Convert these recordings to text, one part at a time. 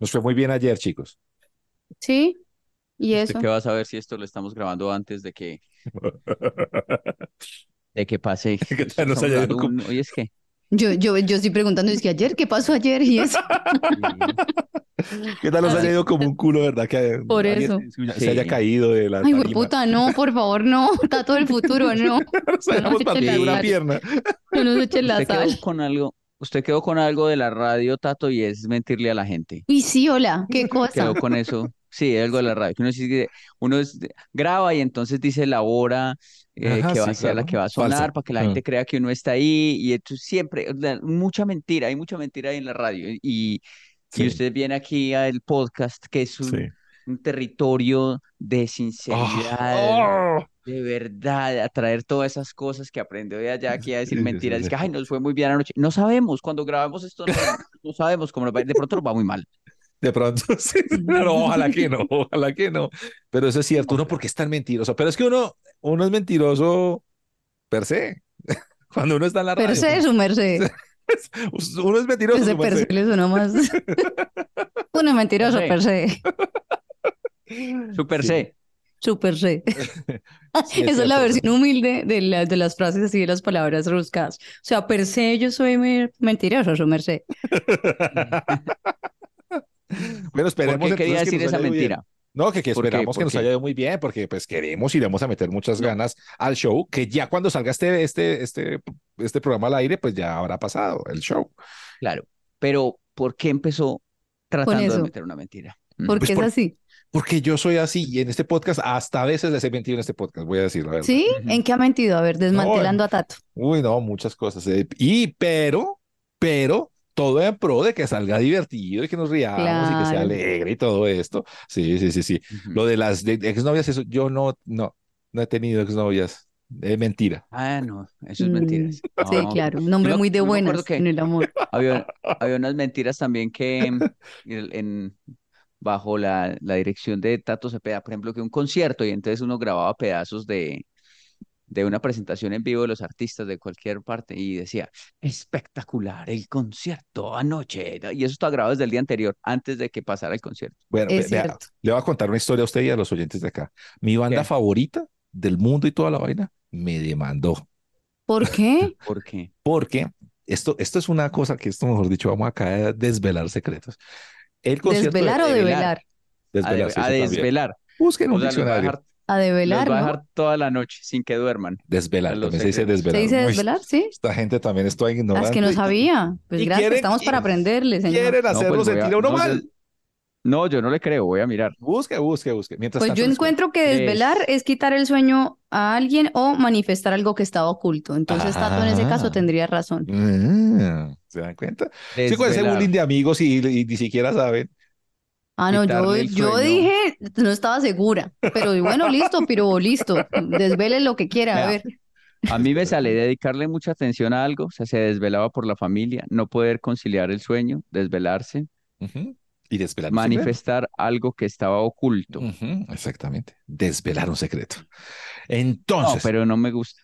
Nos fue muy bien ayer, chicos. Sí, y eso. qué vas a ver si esto lo estamos grabando antes de que. de que pase. nos Oye, es que. Yo, yo, yo estoy preguntando, es que ayer, ¿qué pasó ayer? Y eso. ¿Qué tal nos ah, haya ido como un culo, verdad? Que por eso. Se, haya caído de la. Ay, güey, puta, no, por favor, no. Está todo el futuro, no. nos una pierna. No nos la sal. con algo, usted quedó con algo de la radio, Tato, y es mentirle a la gente. Y sí, hola, qué cosa. Quedó con eso. Sí, algo de la radio. Uno, graba y entonces dice la hora eh, que va a ser la que va a sonar para que la mm. gente crea que uno está ahí. Y esto siempre, mucha mentira, hay mucha mentira ahí en la radio. Y, usted viene aquí al podcast, que es un, un territorio de ah, sinceridad, ah. de verdad, atraer todas esas cosas que aprendió de allá, aquí a decir mentiras, que, ay, nos fue muy bien anoche. No sabemos, cuando grabamos esto, no, sabemos cómo de pronto nos va muy mal. De pronto, sí, pero ojalá que no, ojalá que no. Pero eso es cierto, uno porque es tan mentiroso, pero es que uno, uno es mentiroso per se, cuando uno está en la radio. Per se, su merced. Uno es mentiroso. Pues per se uno es mentiroso per se. Super C. Super C. Esa es la versión humilde de, de las frases así, de las palabras ruscas. O sea, per se yo soy mentiroso, su merced. bueno, esperemos. quería decir esa mentira? No, que, esperamos que nos haya ido muy bien, porque pues queremos y vamos a meter muchas ganas al show, que ya cuando salga este, este, este, este, programa al aire, pues ya habrá pasado el show. Claro, pero ¿por qué empezó tratando de meter una mentira? Porque pues es así porque yo soy así y en este podcast hasta a veces les he mentido en este podcast, voy a decirlo. ¿Sí? ¿En qué ha mentido? A ver, desmantelando a Tato. Uy, no, muchas cosas. Eh, y pero, pero, todo en pro de que salga divertido y que nos riamos y que sea alegre y todo esto. Sí, sí, sí, sí. Lo de las exnovias, eso yo no, no, no he tenido exnovias. Es mentira. Ah, no, eso es mm, mentira. sí, claro, un nombre muy de bueno en el amor. Había, unas mentiras también que en, bajo la, la dirección de Tato Cepeda, por ejemplo, que un concierto y entonces uno grababa pedazos de, de una presentación en vivo de los artistas de cualquier parte y decía, espectacular el concierto anoche. Y eso está grabado desde el día anterior, antes de que pasara el concierto. Bueno, le voy a contar una historia a usted y a los oyentes de acá. Mi banda favorita del mundo y toda la vaina me demandó. ¿Por qué? ¿Por qué? Porque esto, esto es una cosa que esto, mejor dicho, vamos acá a desvelar secretos. ¿Desvelar o develar? Desvelar. A, desvelar. Busquen un diccionario. a develar. va a dejar toda la noche sin que duerman. Desvelar, también se dice desvelar. Se dice desvelar, sí. Esta gente también está ignorando. Ah, Las que no sabía. Pues gracias, estamos para aprenderles. Quieren pues hacerlo sentir a uno mal. No, yo no le creo, voy a mirar. Busque, busque, busque. Mientras pues yo encuentro que desvelar es... quitar el sueño a alguien o manifestar algo que estaba oculto. Entonces, Tato en ese caso tendría razón. Ah, ¿Se dan cuenta? Sí, con ese bullying de amigos y, ni siquiera saben. Ah, no, yo, yo dije, no estaba segura, pero bueno, listo, pero listo, desvele lo que quiera, a ver. A mí me sale dedicarle mucha atención a algo, o sea, se desvelaba por la familia, no poder conciliar el sueño, desvelarse, y desvelar Manifestar algo que estaba oculto. exactamente. Desvelar un secreto. Entonces. No, pero no me gusta.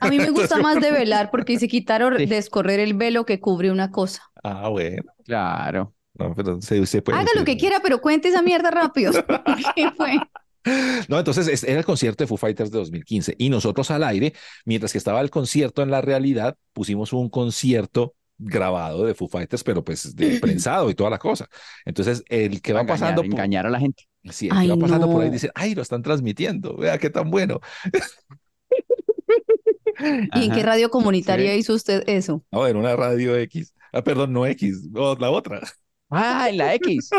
A mí me gusta más develar porque se quitar o descorrer el velo que cubre una cosa. Ah, bueno. Claro. Haga lo que quiera, pero cuente esa mierda rápido. No, entonces era el concierto de Foo Fighters de 2015 y nosotros al aire, mientras que estaba el concierto en la realidad, pusimos un concierto grabado de Foo Fighters, pero pues de prensado y toda la cosa. Entonces, el que va pasando. Engañar a la gente. Sí, el va pasando por ahí dice, ay, lo están transmitiendo, vea qué tan bueno. ¿Y en qué radio comunitaria hizo usted eso? A ver, una radio X. Ah, perdón, no X, la otra. Ah, en la X.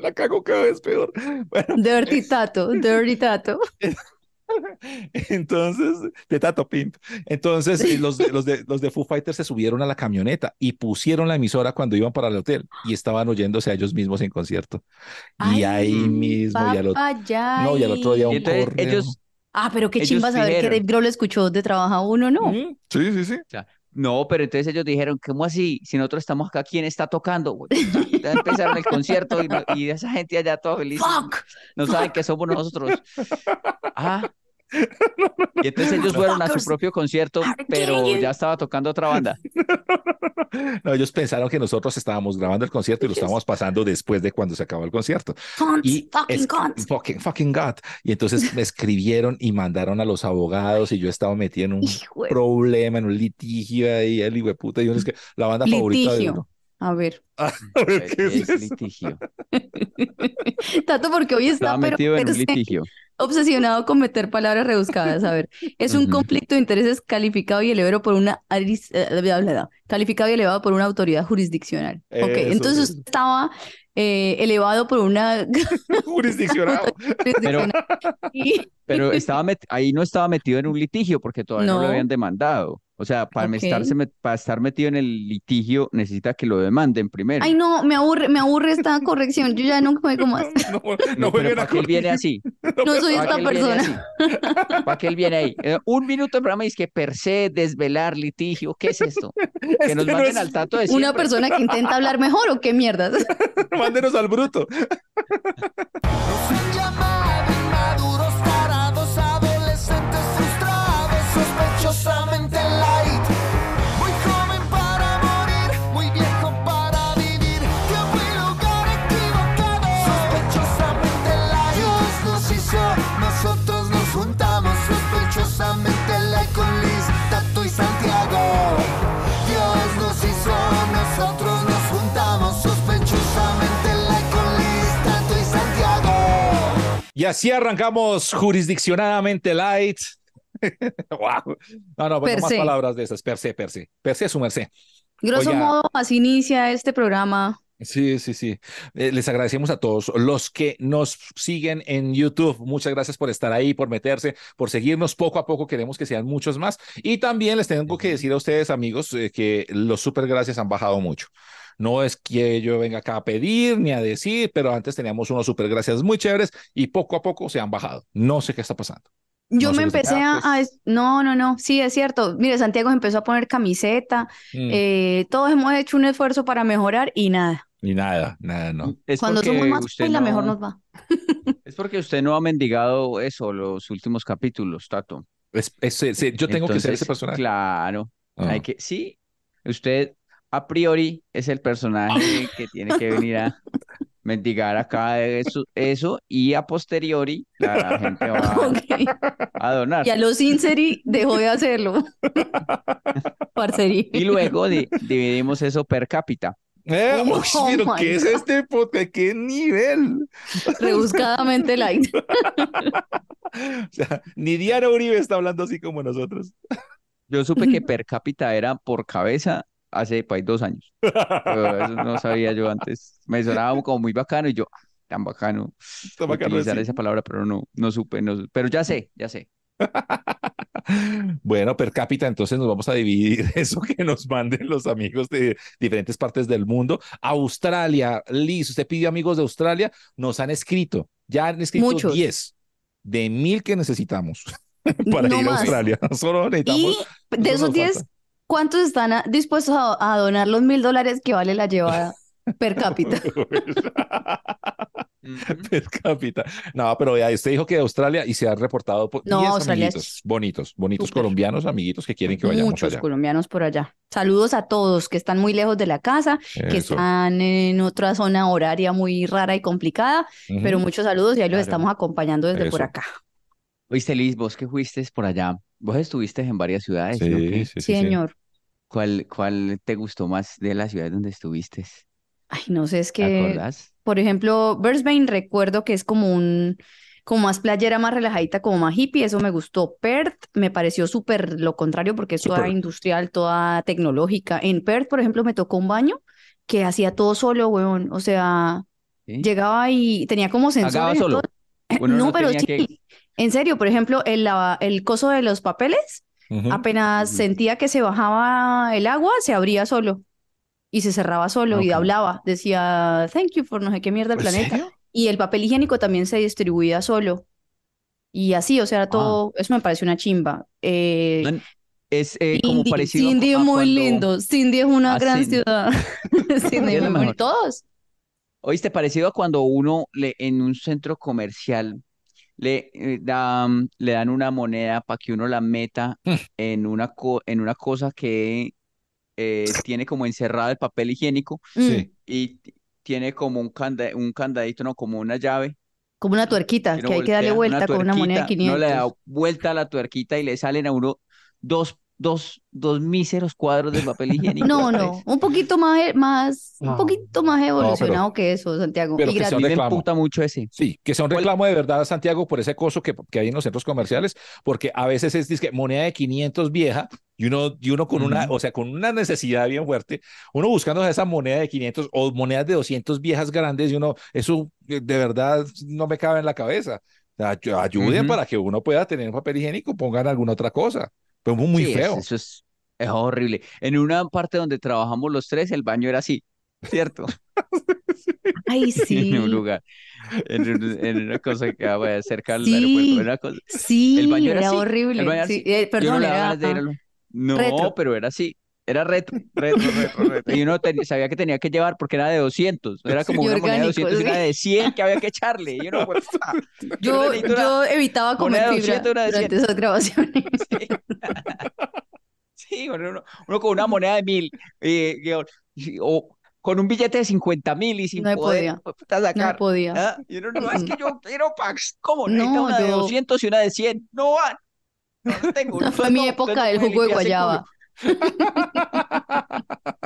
la cago cada vez peor. Bueno. Dirty Tato, Dirty Tato. Entonces, de Tato Pimp. Entonces, eh, los de, los, de, los de Foo Fighters se subieron a la camioneta y pusieron la emisora cuando iban para el hotel y estaban oyéndose a ellos mismos en concierto. y ahí mismo, y, al otro, ya no, y al otro día un entonces, ellos, Ah, pero qué chimba saber que Dave Grohl escuchó de trabaja uno, ¿no? Sí, sí, sí. no, pero entonces ellos dijeron, ¿cómo así? Si nosotros estamos acá, ¿quién está tocando? Ya empezaron el concierto y, y, esa gente allá toda feliz. ¡Fuck! No saben que somos nosotros. Ah, y entonces ellos fueron a su propio concierto, pero ya estaba tocando otra banda. No, ellos pensaron que nosotros estábamos grabando el concierto y lo estábamos pasando después de cuando se acabó el concierto. y fucking, fucking God. Y entonces me escribieron y mandaron a los abogados y yo estaba metido en un problema, en un litigio ahí, el hijo Y yo es que la banda favorita de uno. A ver. Tanto litigio. porque hoy está, pero, obsesionado con meter palabras rebuscadas. A ver, es un conflicto de intereses calificado y elevado por una eh, calificado y elevado por una autoridad jurisdiccional. ok, entonces estaba eh, elevado por una jurisdiccional. Y... Pero estaba ahí no estaba metido en un litigio porque todavía no, lo habían demandado. O sea, para, para estar metido en el litigio necesita que lo demanden primero. Ay, no, me aburre, me aburre esta corrección. Yo ya nunca juego más. No, no, pero ¿para qué él viene así? No soy esta persona. ¿Para qué él viene ahí? Eh, un minuto de programa y es que per se, desvelar, litigio, ¿qué es esto? Que nos este manden al tato. de ¿Una persona que intenta hablar mejor o qué mierdas? Mándenos al bruto. Y así arrancamos jurisdiccionadamente light. wow. No, no, bueno, pues más palabras de esas. Per se, per se. Per se, su merced. Grosso modo, así inicia este programa Sí, sí, sí. Eh, les agradecemos a todos los que nos siguen en YouTube. Muchas gracias por estar ahí, por meterse, por seguirnos. Poco a poco queremos que sean muchos más. Y también les tengo que decir a ustedes, amigos, eh, que los super gracias han bajado mucho. No es que yo venga acá a pedir ni a decir, pero antes teníamos unos super gracias muy chéveres y poco a poco se han bajado. No sé qué está pasando. Yo me empecé a, No, no, no, sí, es cierto. Mire, Santiago empezó a poner camiseta. Mm. Eh, todos hemos hecho un esfuerzo para mejorar y nada. Ni nada, nada, no. Mm, Cuando somos más, pues la mejor nos va. es porque usted no ha mendigado eso, los últimos capítulos, Tato. yo tengo que ser ese personaje. Claro. Ah. que, sí, usted a priori es el personaje ah. que tiene que venir a mendigar acá eso, eso y a posteriori la gente va a, donar. Y a los dejó de hacerlo. Parcería. Y luego dividimos eso per cápita. Eh, oh ¿qué es este podcast? ¿Qué nivel? Rebuscadamente light. o sea, ni Diana Uribe está hablando así como nosotros. Yo supe que per cápita era por cabeza hace país pues, dos años. eso no sabía yo antes. Me sonaba como muy bacano y yo, ah, tan bacano, bacano utilizar esa palabra, pero no, no supe. pero ya sé, ya sé. Bueno, per cápita, entonces nos vamos a dividir eso que nos manden los amigos de diferentes partes del mundo. Australia, Liz, usted pidió amigos de Australia, nos han escrito, ya han escrito 10 de mil que necesitamos para ir a Australia. Solo necesitamos. Y de esos 10, ¿cuántos están dispuestos a, a, donar los mil dólares que vale la llevada? Per cápita. per cápita. No, pero ya usted dijo que de Australia y se ha reportado no, 10 bonitos, bonitos colombianos, amiguitos que quieren que vayamos Muchos colombianos por allá. Saludos a todos que están muy lejos de la casa, que están en otra zona horaria muy rara y complicada, pero muchos saludos y ahí los estamos acompañando desde por acá. Oíste, Liz, vos que fuiste por allá, vos estuviste en varias ciudades, sí, sí, sí, señor. ¿Cuál, ¿Cuál te gustó más de las ciudades donde estuviste? Ay, no sé, es que, por ejemplo, Bane recuerdo que es como un, como más playera, más relajadita, como más hippie, eso me gustó. Perth me pareció súper lo contrario porque es toda industrial, toda tecnológica. En Perth, por ejemplo, me tocó un baño que hacía todo solo, weón. O sea, llegaba y tenía como sensores. Solo. no, pero sí. En serio, por ejemplo, el, el coso de los papeles, apenas sentía que se bajaba el agua, se abría solo y se cerraba solo y hablaba, decía, thank you for no sé qué mierda el planeta. Y el papel higiénico también se distribuía solo. Y así, o sea, todo, ah. eso me parece una chimba. Eh, es eh, como parecido Cindy es muy lindo, Cindy es una ah, gran ciudad. Cindy es muy todos. Oíste, parecido a cuando uno le, en un centro comercial le, eh, mm, le dan una moneda para que uno la meta mm. en, una en una cosa que eh, tiene como encerrada el papel higiénico y tiene como un, un candadito, no, como una llave. Como una tuerquita, que, hay que darle vuelta con una moneda de 500. No le da vuelta a la tuerquita y le salen a uno dos dos, dos míseros cuadros de papel higiénico. No, no, un poquito más, eh, más un ah. poquito más evolucionado que eso, Santiago. Pero que se le imputa mucho ese. Sí, que sea un reclamo de verdad, Santiago, por ese coso que, que hay en los centros comerciales, porque a veces es moneda de 500 vieja y uno, y uno con una, o sea, con una necesidad bien fuerte, uno buscando esa moneda de 500 o monedas de 200 viejas grandes y uno, eso eh, de verdad no me cabe en la cabeza. Ayuden para que uno pueda tener un papel higiénico, pongan alguna otra cosa. Pero muy feo. Eso es, horrible. En una parte donde trabajamos los tres, el baño era así, ¿cierto? Ay, sí. En un lugar, en, una cosa que va cerca sí, cosa. Sí, el baño era, horrible. Eh, perdón, era, no, pero era así. Era retro, retro, retro, Y uno sabía que tenía que llevar porque era de 200. Era como una moneda de 200, y una de 100 que había que echarle. Y uno, pues, ah, yo, yo evitaba comer 200, fibra una de durante esas grabaciones. Sí. uno, con una moneda de mil. o con un billete de 50 mil y sin no poder podía. Pues, sacar. No podía. ¿Ah? Y uno, no, es que yo quiero packs. ¿Cómo? No, una de 200 y una de 100. No van. Ah, tengo fue mi época del jugo de guayaba.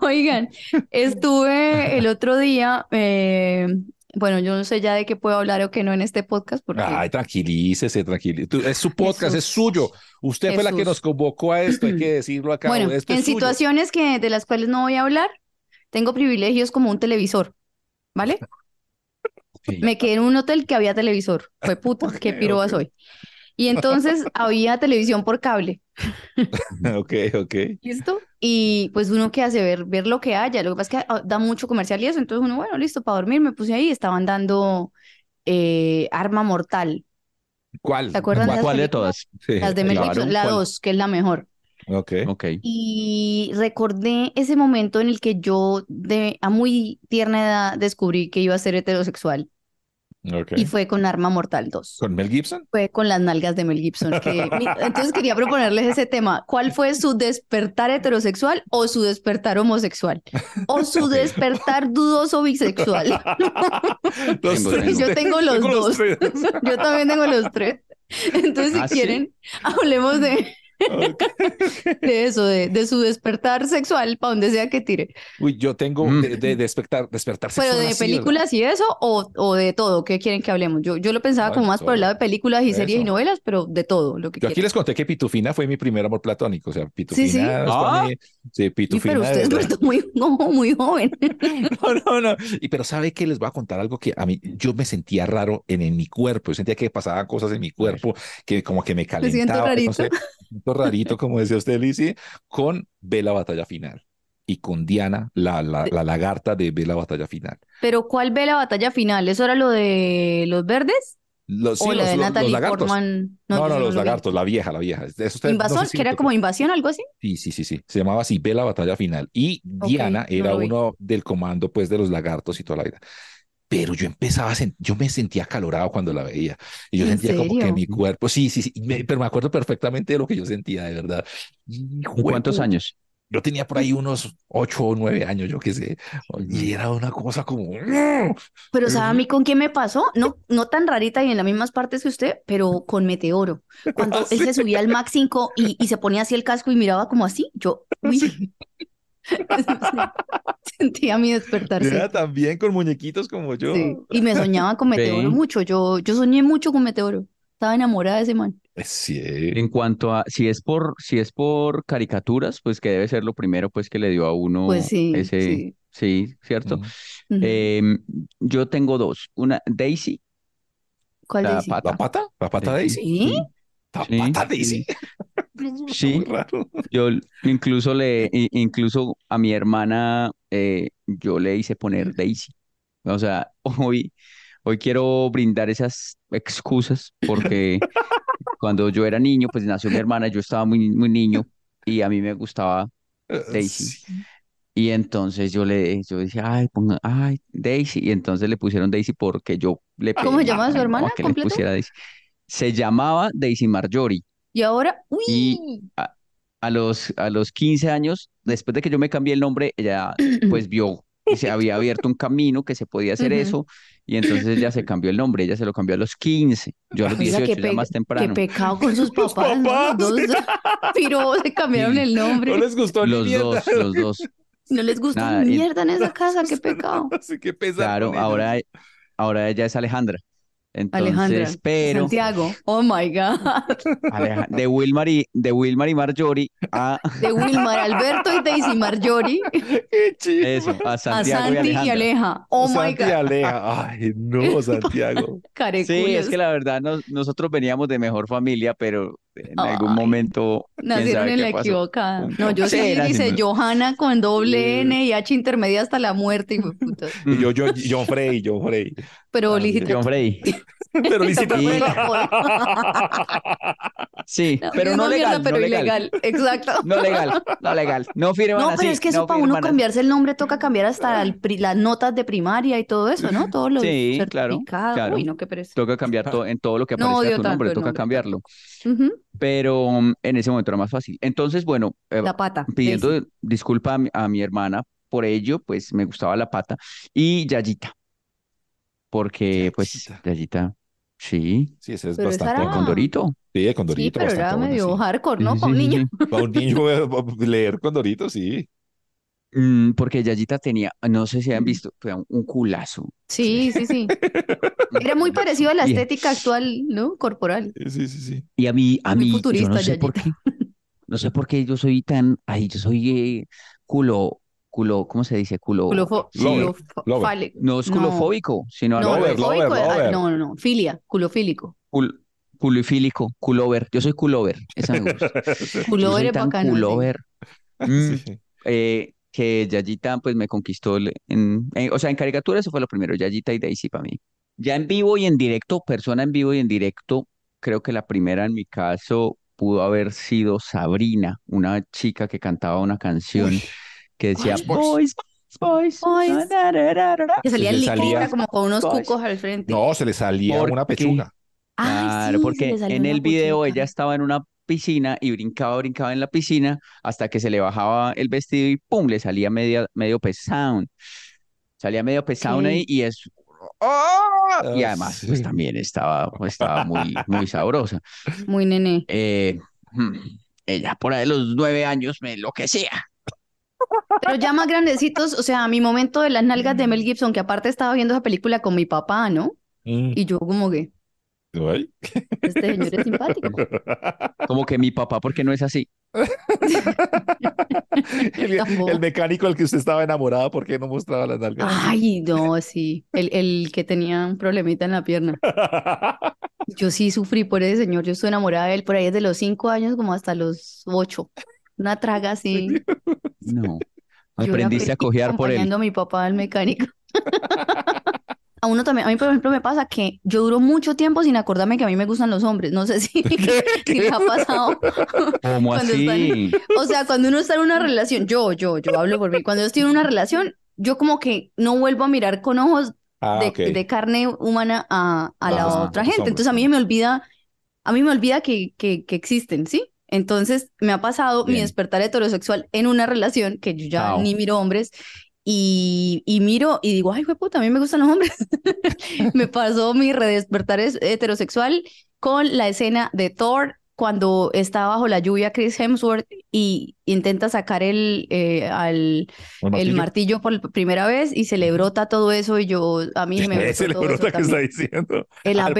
Oigan, estuve el otro día, eh, bueno, yo no sé ya de qué puedo hablar o qué no en este podcast. Ay, tranquilícese, tranquilícese. Es su podcast, es suyo. Usted fue la que nos convocó a esto, hay que decirlo acá. Bueno, en situaciones que, de las cuales no voy a hablar, tengo privilegios como un televisor, ¿vale? Me quedé en un hotel que había televisor. Fue puta, qué piroba soy. Y entonces había televisión por cable. ok, ok. ¿Listo? Y pues uno que hace ver, ver lo que haya. Lo que pasa es que ah, da mucho comercial y eso. Entonces uno, bueno, listo, para dormir me puse ahí. Estaban dando eh, Arma Mortal. ¿Cuál? ¿Te acuerdas ¿Cuál, de, cuál de todas? Las de Mel la 2, que es la mejor. Ok. ok. Y recordé ese momento en el que yo a muy tierna edad descubrí que iba a ser heterosexual. Y fue con Arma Mortal 2. ¿Con Mel Gibson? Fue con las nalgas de Mel Gibson. Entonces quería proponerles ese tema. ¿Cuál fue su despertar heterosexual o su despertar homosexual? O su despertar dudoso bisexual. yo tengo los, dos. yo también tengo los tres. Ah, entonces, si quieren, hablemos de De eso, de, de, su despertar sexual, para donde sea que tire. Uy, yo tengo mm. de, despertar, despertar sexual. Pero de películas y eso, o, o, de todo, ¿qué quieren que hablemos? Yo, yo lo pensaba como más por el lado de películas y series y novelas, pero de todo. Lo que yo aquí les conté que Pitufina fue mi primer amor platónico, o sea, Pitufina. Sí, ah. sí. sí Pitufina. pero usted es muy, no, muy joven. No, no, no. Y, pero sabe que les voy a contar algo que a mí, yo me sentía raro en, en mi cuerpo, yo sentía que pasaban cosas en mi cuerpo que como que me calentaba. Me siento rarito rarito, como decía usted, Lizy con Ve batalla final y con Diana, la, la, lagarta de Ve batalla final. ¿Pero cuál Ve batalla final? ¿Eso era lo de los verdes? Los, o la de Natalie lagartos. No, no, los lagartos, la vieja, la vieja. Eso ¿Invasor? ¿Que era como invasión algo así? Sí, sí, sí, sí. Se llamaba así, Ve batalla final. Y Diana era uno del comando, pues, de los lagartos y toda la vida pero yo empezaba a yo me sentía acalorado cuando la veía y yo sentía como que mi cuerpo, sí, sí, sí, pero me acuerdo perfectamente de lo que yo sentía, de verdad. ¿Cuántos años? Yo tenía por ahí unos ocho o nueve años, yo qué sé, y era una cosa como... Pero ¿sabe a mí con quién me pasó? No, no tan rarita y en las mismas partes que usted, pero con Meteoro. Cuando ah, él se subía al Max 5 y, se ponía así el casco y miraba como así, yo... Uy. Sentía mi despertar. Era también con muñequitos como yo. Y me soñaba con Meteoro mucho. Yo, yo soñé mucho con Meteoro. Estaba enamorada de ese man. En cuanto a si es por si es por caricaturas, pues que debe ser lo primero pues que le dio a uno pues sí, ese sí, cierto. Em, yo tengo dos, una Daisy. ¿Cuál la Daisy? Pata. ¿La pata? Daisy? ¿La pata Daisy? sí, yo incluso le, incluso a mi hermana, eh, yo le hice poner Daisy. O sea, hoy, hoy quiero brindar esas excusas porque cuando yo era niño, pues nació mi hermana, yo estaba muy, muy niño y a mí me gustaba eh, eh, Daisy. Y entonces yo le yo dije, ay, ponga, ay, Daisy. Y entonces le pusieron Daisy porque yo le pedí. ¿Cómo llamaba su hermana? Que Se llamaba Daisy Marjorie. Y ahora, uy. a, los, a los 15 años, después de que yo me cambié el nombre, ella pues vio que se había abierto un camino que se podía hacer eso y entonces ya se cambió el nombre, ella se lo cambió a los 15, yo a los 18, más temprano. Qué pecado con sus papás, pero se cambiaron el nombre. No les gustó los ni los dos. No les gustó ni mierda en, esa casa, qué pecado. Así que pesado. claro, ahora, e, ahora ella es Alejandra. Alejandro, Santiago, oh my God. de, Wilmar y, de Wilmar y Marjorie a... De Wilmar, Alberto y Daisy Marjorie. Qué Eso, a Santiago y, Aleja. Oh my God. Y Aleja. Ay, no, Santiago. sí, es que la verdad nosotros veníamos de mejor familia, pero en algún momento. Nacieron en la equivoca equivocada. No, yo sé dice Johanna con doble N y H intermedia hasta la muerte. Y, yo, yo, John Frey, John Frey. Pero ah, John Frey. pero Sí, pero no, legal. pero ilegal, exacto. No legal, no legal. No firman No, pero es que eso para uno cambiarse el nombre toca cambiar hasta las notas de primaria y todo eso, ¿no? Todo lo sí, Claro, Uy, no, qué pereza. Toca cambiar todo en todo lo que aparezca tu nombre, toca cambiarlo. Pero en ese momento era más fácil. Entonces, bueno, eh, la pata, pidiendo disculpa a mi, a mi hermana por ello, pues me gustaba la pata y Yayita porque pues Yayita Sí. Sí, ese es bastante. ¿El Condorito? Sí, el Condorito. Sí, pero era medio hardcore, ¿no? Sí, para un niño. Para un niño eh, leer Condorito, sí. Mm, porque Yayita tenía, no sé si han visto, fue un culazo. Sí, sí, sí. era muy parecido a la estética actual, ¿no? Corporal. Sí, sí, sí. Y a mí, a muy mí, yo no sé por qué. No sé por qué yo soy tan, ay, yo soy eh, culo culo, ¿cómo se dice? Culo, No es culofóbico, sino algo... Ah, no, no, no, filia, culofílico. culofílico, culover. Yo soy culover, esa culover es Culover. Mm, eh, que Yayita pues me conquistó, en, eh, o sea, en caricatura eso fue lo primero, Yayita y Daisy para mí. Ya en vivo y en directo, persona en vivo y en directo, creo que la primera en mi caso pudo haber sido Sabrina, una chica que cantaba una canción que decía boys, boys, boys. que salía el como con unos cucos al frente. No, se le salía una pechuga. claro, porque en el video ella estaba en una piscina y brincaba, brincaba en la piscina hasta que se le bajaba el vestido y pum, le salía media, medio pesado. Salía medio pesado ahí y es ¡ah! Y ah, además, pues también estaba, pues, estaba muy, muy sabrosa. Muy nene. Eh, mm, ella por ahí de los nueve años me enloquecía. Pero ya más grandecitos, o sea, mi momento de las nalgas de Mel Gibson, que aparte estaba viendo esa película con mi papá, ¿no? Mm. Y yo como que... Este señor es simpático. Como que mi papá, porque no es así. el, mecánico al que usted estaba enamorada, ¿por qué no mostraba las nalgas? Ay, no, sí. El, el que tenía un problemita en la pierna. Yo sí sufrí por ese señor. Yo estoy enamorada de él por ahí desde los cinco años como hasta los ocho. Una traga así. No. Aprendiste a cojear por él. a mi papá al mecánico. a uno también, a mí por ejemplo me pasa que yo duro mucho tiempo sin acordarme que a mí me gustan los hombres, no sé si, me ha pasado. ¿Cómo así? o sea, cuando uno está en una relación, yo, yo, yo hablo por mí, cuando yo estoy en una relación, yo como que no vuelvo a mirar con ojos ah, de, carne humana a, la otra gente, entonces a mí me olvida, a mí me olvida que, que, que existen, ¿sí? Entonces me ha pasado mi despertar heterosexual en una relación que yo ya ni miro hombres y, miro y digo, ay, puta, a mí me gustan los hombres. me pasó mi redespertar heterosexual con la escena de Thor cuando está bajo la lluvia Chris Hemsworth y intenta sacar el, eh, ¿El, martillo? por primera vez y se le brota todo eso y yo, a mí me... se le brota que está diciendo. Ah,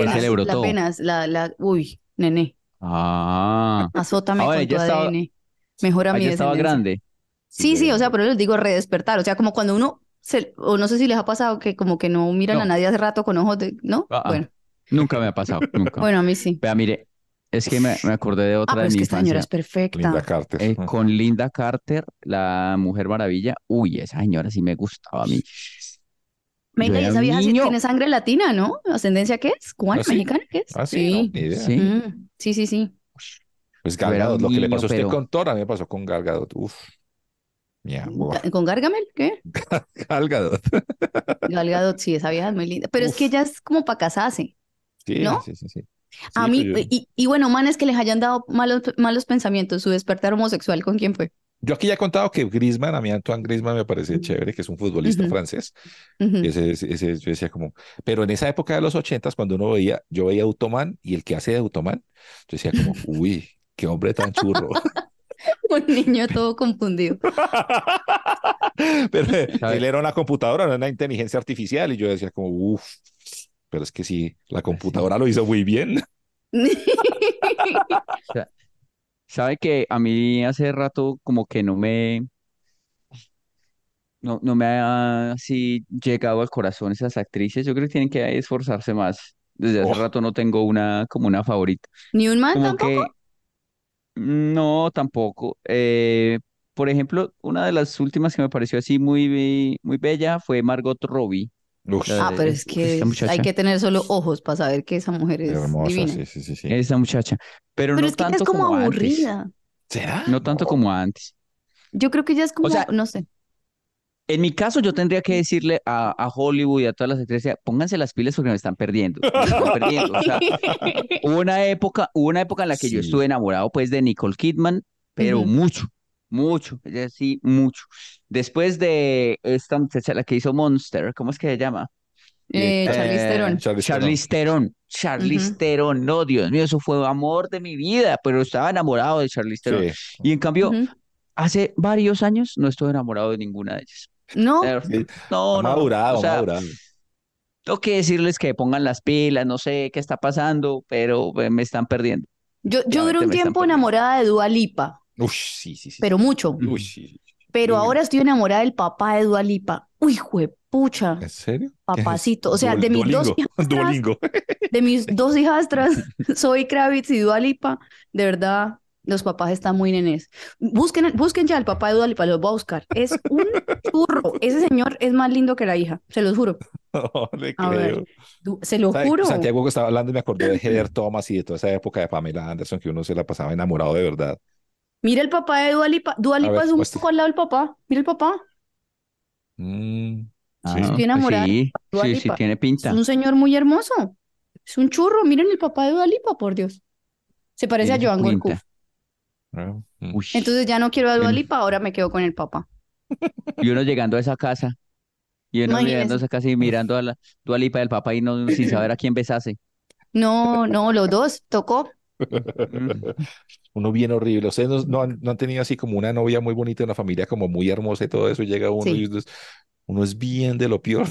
apenas, la, la, uy, nene. Ah. Azótame ah, con tu estaba, ADN. Mejora mi ah, estaba grande. Sí, sí, o sea, pero les digo redespertar. O sea, como cuando uno, se, o no sé si les ha pasado que como que no miran a nadie hace rato con ojos de, ¿no? Ah, bueno. Nunca me ha pasado, nunca. bueno, a mí sí. Vea, mire, es que me, acordé de otra de de es que esta señora es perfecta. Linda Carter. Eh, con Linda Carter, la Mujer Maravilla. Uy, esa señora sí me gustaba a mí. Venga, esa vieja tiene sangre latina, ¿no? ¿Ascendencia qué es? ¿Cubana? Ah, ¿Mexicana qué es? Ah, sí. Sí. Mm, sí. sí, sí, Pues Gargadot, lo que le pasó a usted con Thor, a mí me pasó con Gargadot. Uf. Mía. ¿Con Gargamel? ¿Qué? Galgadot. Galgadot, sí, esa vieja es muy linda. Pero es que ella es como para casarse. Sí, ¿no? sí, sí, sí. a mí, pues y, y, bueno, manes que les hayan dado malos, malos pensamientos, su despertar homosexual, ¿con quién fue? Yo aquí ya he contado que Griezmann, a mí Antoine Griezmann me parecía chévere, que es un futbolista francés. ese, ese, yo decía como, pero en esa época de los ochentas, cuando uno veía, yo veía Automan y el que hace de Automan, yo decía como, uy, qué hombre tan churro. un niño todo confundido. pero él era una computadora, una inteligencia artificial, y yo decía como, uff, pero es que sí, la pues computadora lo hizo muy bien. o sea, Sabe que a mí hace rato como que no me, no, no me ha así llegado al corazón esas actrices. Yo creo que tienen que esforzarse más. Desde hace rato no tengo una como una favorita. ¿Ni un man no, tampoco. Eh, por ejemplo, una de las últimas que me pareció así muy, muy bella fue Margot Robbie ah, pero es que hay que tener solo ojos para saber que esa mujer es hermosa, divina. Sí, sí, sí, Esa muchacha. Pero, no es que tanto es como, aburrida. ¿Será? No tanto como antes. Yo creo que ya es como, no sé. En mi caso, yo tendría que decirle a, Hollywood y a todas las actrices, pónganse las pilas porque me están perdiendo. perdiendo. O sea, hubo una época, una época en la que yo estuve enamorado pues de Nicole Kidman, pero mucho. Mucho, ella sí, mucho. Después de esta muchacha, la que hizo Monster, ¿cómo es que se llama? Eh, este, Charlisterón, Theron. No, Dios mío, eso fue amor de mi vida, pero estaba enamorado de Charlisterón. Y en cambio, hace varios años no estuve enamorado de ninguna de ellas. No, eh, no, no. o sea, Tengo que decirles que pongan las pilas, no sé qué está pasando, pero eh, me están perdiendo. Yo, yo duré un tiempo enamorada de Dua Lipa sí, Pero mucho. Pero ahora estoy enamorada del papá de Dualipa. Uy, pucha ¿En serio? Papacito. O sea, de mis dos hijastras. de mis dos hijastras, soy Kravitz y Dualipa. De verdad, los papás están muy nenes. Busquen, busquen ya al papá de Dualipa, los voy a buscar. Es un churro. Ese señor es más lindo que la hija, se los juro. le creo. se lo juro. Santiago que estaba hablando y me acordé de Heather Thomas y de toda esa época de Pamela Anderson que uno se la pasaba enamorado de verdad. Mira el papá de Dualipa. Dualipa es un pues poco al lado del papá. Mira el papá. Mm, ah, sí. Estoy pues Sí, sí, tiene pinta. Es un señor muy hermoso. Es un churro. Miren el papá de Dualipa, por Dios. Se parece a Joan Gorku. Ah, mm. Entonces ya no quiero a Dualipa, ahora me quedo con el papá. Y uno llegando a esa casa. Y uno llegando a esa casa y mirando a la Dualipa del papá y no sin saber a quién besase. No, no, los dos. Tocó. uno bien horrible. Ustedes no, no, han, tenido así como una novia muy bonita, una familia como muy hermosa y todo eso, llega uno y uno es, bien de lo peor.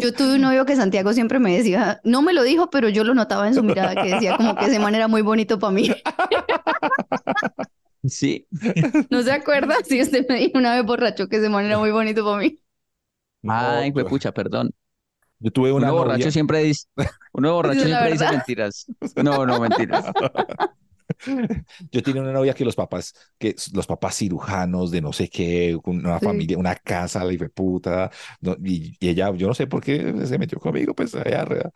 Yo tuve un novio que Santiago siempre me decía, no me lo dijo, pero yo lo notaba en su mirada, que decía como que ese man era muy bonito para mí. Sí. ¿No se acuerda? si este me dijo una vez borracho que ese man era muy bonito para mí. Ay, pues pucha, perdón. Yo tuve una. novia... borracho siempre dice. un borracho siempre dice mentiras. No, no, mentiras. Yo tenía una novia que los papás, que los papás cirujanos de no sé qué, una familia, una casa, la puta, y, ella, yo no sé por qué se metió conmigo, pues allá, arriba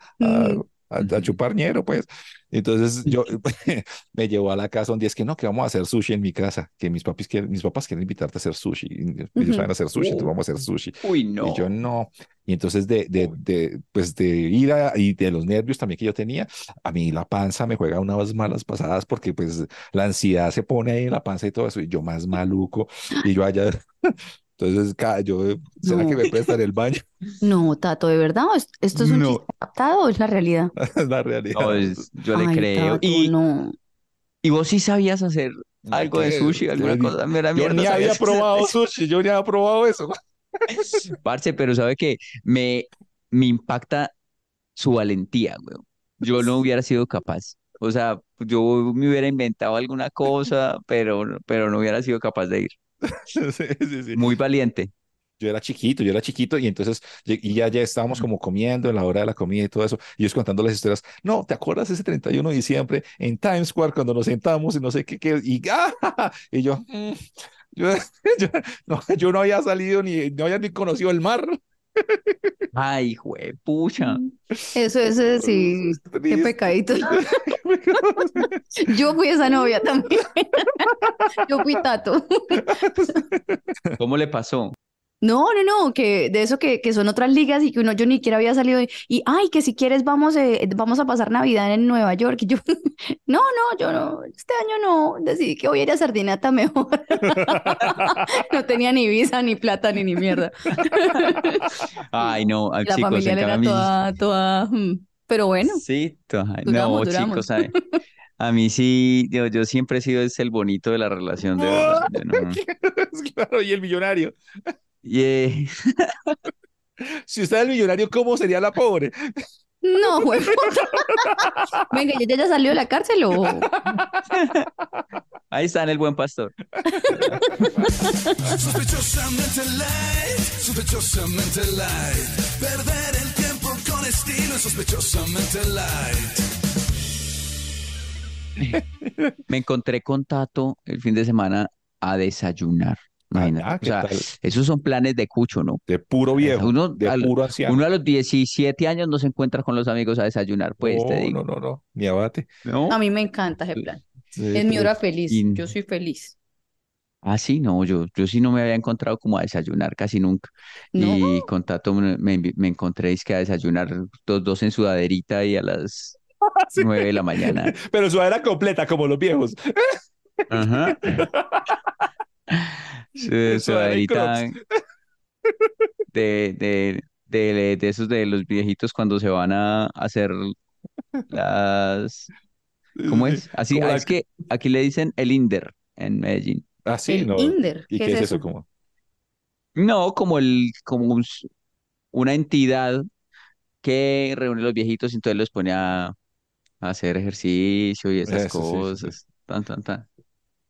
a, chupar ñero, pues. Entonces yo me llevó a la casa un día, es que no, que vamos a hacer sushi en mi casa, que mis, papis quieren, mis papás quieren invitarte a hacer sushi, ellos saben hacer sushi, entonces uh, vamos a hacer sushi. Uy, no. Y yo no. Y entonces de, de, de, pues de ira y de los nervios también que yo tenía, a mí la panza me juega unas malas pasadas porque pues la ansiedad se pone ahí en la panza y todo eso, y yo más maluco, y yo allá entonces, yo, ¿será que me estar el baño? No, Tato, ¿de verdad? ¿Esto es un chiste adaptado o es la realidad? es la realidad. yo le creo. y, vos sí sabías hacer algo de pues, sushi, alguna cosa. yo ni había probado sushi, yo ni había probado eso. Parce, pero sabe que me, me impacta su valentía, güey. Yo no hubiera sido capaz. O sea, yo me hubiera inventado alguna cosa, pero, pero no hubiera sido capaz de ir. Muy valiente. Yo era chiquito, yo era chiquito y entonces y ya, ya estábamos como comiendo en la hora de la comida y todo eso. Y ellos contando las historias. No, ¿te acuerdas ese 31 de diciembre en Times Square cuando nos sentamos y no sé qué? qué y, ah", yo, mm, yo, no, yo no había salido ni, no había ni conocido el mar. Ay, güey, pucha. Eso, es sí. Qué pecadito. Yo fui esa novia también. Yo fui tato. ¿Cómo le pasó? No, no, no, que de eso que, que, son otras ligas y que uno yo ni siquiera había salido y, ay, que si quieres vamos, eh, vamos a pasar Navidad en Nueva York. Y yo, no, no, yo no, este año no, decidí que voy a ir a Sardinata mejor. no tenía ni visa, ni plata, ni, ni mierda. ay, no, ah, La familia era toda, toda, mm, pero bueno. Sí, toda, no, chicos, A mí sí, yo, siempre he sido ese el bonito de la relación de... no. claro, y el millonario. Yeah. si usted es el millonario, ¿cómo sería la pobre? No, güey. Venga, ¿ya, ya salió de la cárcel o...? Ahí está en el buen pastor. sospechosamente light, sospechosamente light. Perder el tiempo con estilo sospechosamente light. Me encontré con Tato el fin de semana a desayunar. Ah, o esos son planes de cucho, ¿no? De puro viejo. Uno, de Uno a los 17 años no se encuentra con los amigos a desayunar, pues te digo. No, no, no, ni abate. ¿No? A mí me encanta ese plan. es mi hora feliz, yo soy feliz. Ah, sí, no, yo, yo sí no me había encontrado como a desayunar casi nunca. Y con tanto me, me, que a desayunar dos, dos en sudaderita y a las nueve de la mañana. Pero sudadera completa, como los viejos. Ajá. de, esos de los viejitos cuando se van a hacer las... ¿Cómo es? Así, ah, es que aquí le dicen el Inder en Medellín. Ah, sí, no. ¿Y qué, es eso? como? No, como el, como una entidad que reúne a los viejitos y entonces los pone a, hacer ejercicio y esas cosas.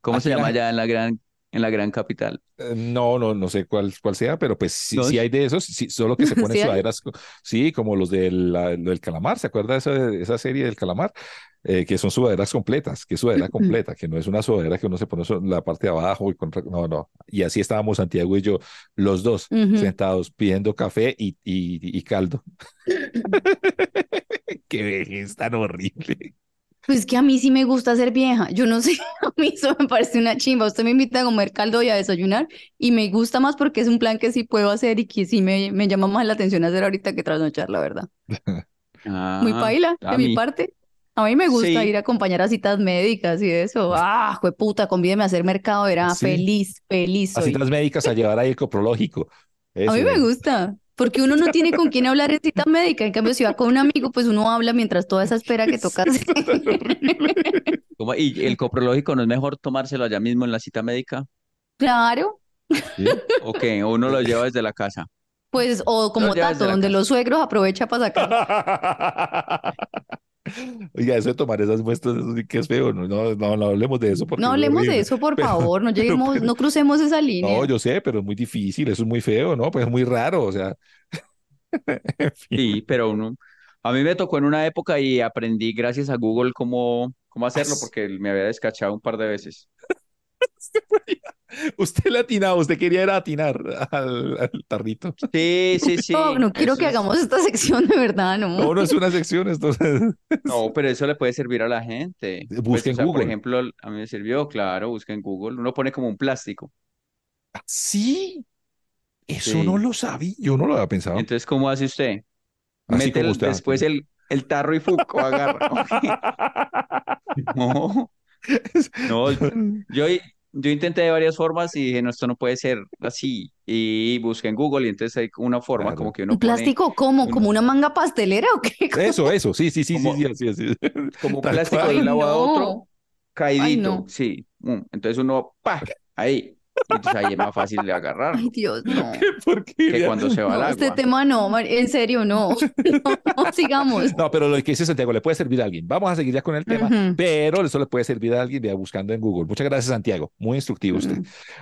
¿Cómo se llama ya en la gran en la gran capital. Eh, no, no, no sé cuál, sea, pero pues sí, hay de esos, sí, solo que se ponen sudaderas, sí, como los del, calamar, ¿se acuerda de esa, serie del calamar? Eh, que son sudaderas completas, que es sudadera completa, que no es una sudadera que uno se pone la parte de abajo y contra. no, no. Y así estábamos Santiago y yo, los dos, sentados pidiendo café y, caldo. que es tan horrible. Pues que a mí sí me gusta ser vieja. Yo no sé, a mí eso me parece una chimba. Usted me invita a comer caldo y a desayunar y me gusta más porque es un plan que sí puedo hacer y que sí me, me llama más la atención hacer ahorita que trasnochar, la verdad. Ah, Muy paila, de mi parte. A mí me gusta ir a acompañar a citas médicas y eso. Ah, fue puta, convídeme a hacer mercado, era feliz, feliz. A citas médicas a llevar ahí el coprológico. a mí me gusta porque uno no tiene con quién hablar en cita médica. En cambio, si va con un amigo, pues uno habla mientras toda esa espera que toca. ¿Y el coprológico no es mejor tomárselo allá mismo en la cita médica? Claro. ¿Sí? Ok, o uno lo lleva desde la casa. Pues, o como tanto, donde los suegros aprovecha para sacar. Oiga, eso de tomar esas muestras, eso que es feo. No, no, hablemos de eso. no hablemos de eso, por favor. No lleguemos, pues no crucemos esa línea. No, yo sé, pero es muy difícil. Eso es muy feo, ¿no? Pues es muy raro. O sea. Sí, pero uno. A mí me tocó en una época y aprendí gracias a Google cómo, cómo hacerlo porque me había descachado un par de veces. Usted le atinaba, usted quería a atinar al, tarrito? tardito. Sí, sí, sí. No, quiero que hagamos esta sección de verdad, no. No, es una sección, entonces. No, pero eso le puede servir a la gente. Eh, pues, Busquen Google. Por ejemplo, a mí me sirvió, claro, en Google. Uno pone como un plástico. Ah, sí. Eso no lo sabía, yo no lo había pensado. Entonces, ¿cómo hace usted? Mete después el, el tarro y fuco agarra. No. No, yo, yo intenté de varias formas y dije, no, esto no puede ser así. Y busqué en Google y entonces hay una forma como que uno. ¿Un plástico como ¿Como una manga pastelera o qué? Eso, eso, sí, sí, sí, sí, sí, así, así. Como plástico de un lado a otro, caidito, sí. Mm, entonces uno, ¡pa! Ahí entonces ahí es más fácil de agarrar. Ay, Dios, no. ¿Qué Que cuando se va al agua. Este tema no, en serio, no. sigamos. No, pero lo que dice Santiago le puede servir a alguien. Vamos a seguir ya con el tema, pero eso le puede servir a alguien ya buscando en Google. Muchas gracias, Santiago. Muy instructivo usted.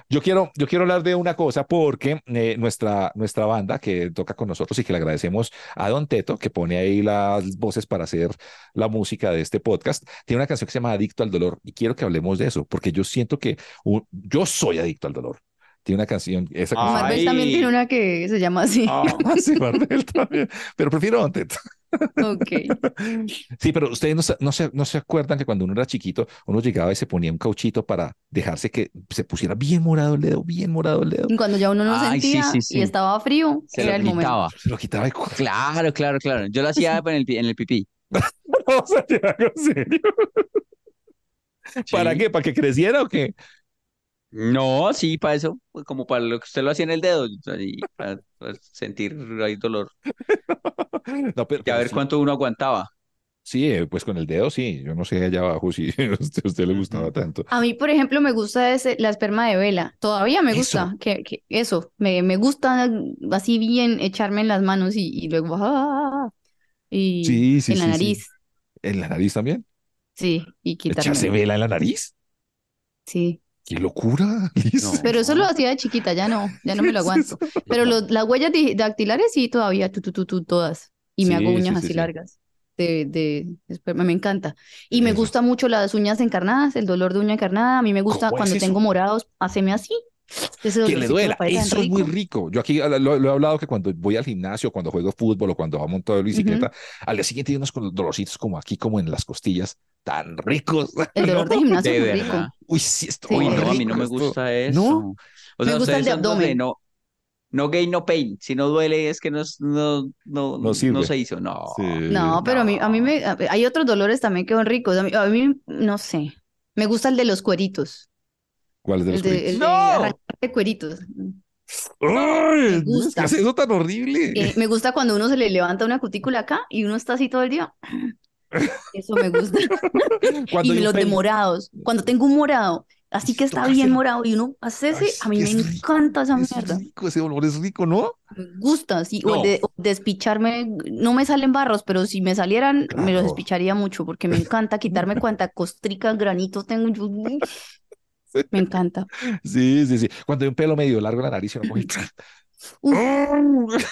Yo quiero, yo quiero hablar de una cosa porque eh, nuestra, nuestra banda que toca con nosotros y que le agradecemos a Don Teto, que pone ahí las voces para hacer la música de este podcast, tiene una canción que se llama Adicto al Dolor y quiero que hablemos de eso porque yo siento que yo soy adicto al dolor. Tiene una canción, esa también tiene una que se llama así. Ah, también. Pero prefiero Montet. Ok. Sí, pero ustedes no, se, acuerdan que cuando uno era chiquito, uno llegaba y se ponía un cauchito para dejarse que se pusiera bien morado el dedo, bien morado el dedo. Y cuando ya uno no sentía y estaba frío, se era el quitaba. momento. Se lo quitaba. Claro, claro, claro. Yo lo hacía en el, en el pipí. no, serio? ¿Para qué? ¿Para que creciera o qué? No, sí, para eso, pues, como para lo que usted lo hacía en el dedo, para, pues, sentir ahí dolor. a pues ver cuánto uno aguantaba. Sí, eh, pues con el dedo sí, yo no sé allá abajo si a usted, le gustaba tanto. A mí, por ejemplo, me gusta ese, la esperma de vela, todavía me gusta, eso. Que, eso, me, gusta así bien echarme en las manos y, luego, ah, y en la nariz. ¿En la nariz también? Sí, y quitarme. ¿Echarse vela en la nariz? Sí. ¡Qué locura! Pero eso lo hacía de chiquita, ya no, ya no me lo aguanto. Pero las huellas dactilares sí, todavía, tú, tú, tú, tú todas. Y me hago uñas así largas. me encanta. Y me gusta mucho las uñas encarnadas, el dolor de uña encarnada. A mí me gusta cuando tengo morados, haceme así que le duela. Eso es muy rico. Yo aquí ah, lo, he hablado que cuando voy al gimnasio, cuando juego fútbol o cuando hago a montar de bicicleta, al día siguiente hay unos dolorcitos como aquí, como en las costillas, tan ricos. El dolor de gimnasio es rico. Uy, sí, no, rico, a mí no me gusta eso. ¿No? me gusta el de abdomen. No, no gain, no pain. Si no duele, es que no, no, no, no, se hizo. No. no, pero a mí, a mí me, hay otros dolores también que son ricos. A mí, a mí, no sé. Me gusta el de los cueritos. ¿Cuál es de los de, cueritos? El de cueritos. ¡Ay! ¿Qué hace eso tan horrible. Eh, me gusta cuando uno se le levanta una cutícula acá y uno está así todo el día. Eso me gusta. y los de morados. Cuando tengo un morado, así que está bien morado y uno hace ese, a mí me encanta esa mierda. rico, ese olor es rico, ¿no? Me gusta, sí. despicharme, no me salen barros, pero si me salieran, me los despicharía mucho porque me encanta quitarme cuanta costrica, granito tengo. Yo, me encanta. Sí, sí, sí. Cuando hay un pelo medio largo en la nariz, coge...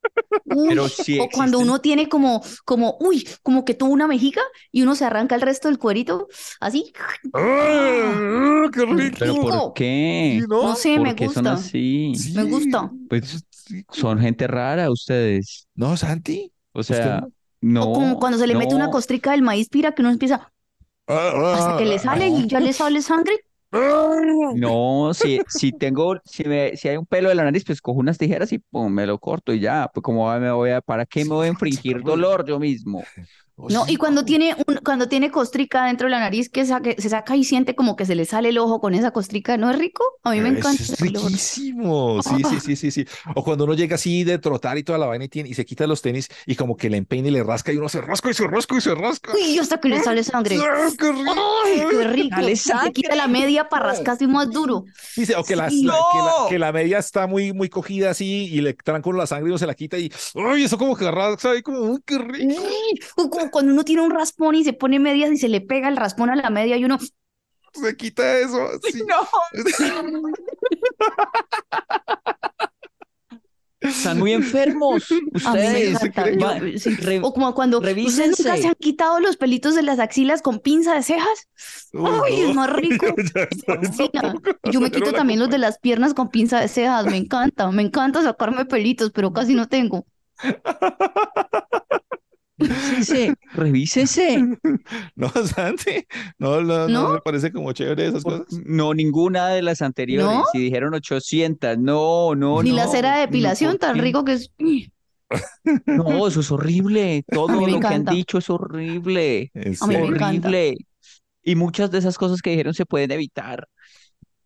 Pero o cuando uno tiene como, como, uy, como que tuvo una mejica y uno se arranca el resto del cuerito, así. ¡Ah! ¡Qué rico! qué? no? sé, me gusta. Son así? Sí. Me gusta. Pues son gente rara ustedes. No, Santi. O sea, no. O como cuando se le mete una costrica del maíz pira que uno empieza ah, ah, hasta que le sale y ya le sale sangre. ¡Ah! No, si, si tengo, si, me, si hay un pelo de la nariz, pues cojo unas tijeras y me lo corto y ya, pues como me voy a, ¿para qué me voy a infringir dolor yo mismo? Oh, no, y cuando tiene, un, cuando tiene costrica dentro de la nariz que, se saca y siente como que se le sale el ojo con esa costrica, ¿no es rico? A mí me encanta. Es riquísimo. Sí, sí, sí, sí, sí. O cuando uno llega así de trotar y toda la vaina y, tiene, y se quita los tenis y como que le empeña y le rasca y uno se rasca y se rasca y se rasca. Uy, hasta que le sale sangre. ¡Ah, qué rico! qué Se quita la media para rascarse más duro. Dice, o que, la, media está muy, muy cogida así y le tranco la sangre y uno se la quita y, ¡ay, eso como que rasca! Y como, qué rico! cuando uno tiene un raspón y se pone medias y se le pega el raspón a la media y uno se quita eso. No. Están muy enfermos. Ustedes. o como cuando ¿ustedes nunca se han quitado los pelitos de las axilas con pinza de cejas. ¡Uy, es más rico. yo me quito también los de las piernas con pinza de cejas. Me encanta, me encanta sacarme pelitos, pero casi no tengo. Revísese, revísese. No, Santi, no, no, ¿No? no, me parece como chévere esas cosas. No, ninguna de las anteriores. Si dijeron 800, no, no, Ni la cera de depilación, tan rico que es. No, eso es horrible. Todo lo que han dicho es horrible. Es horrible. Y muchas de esas cosas que dijeron se pueden evitar.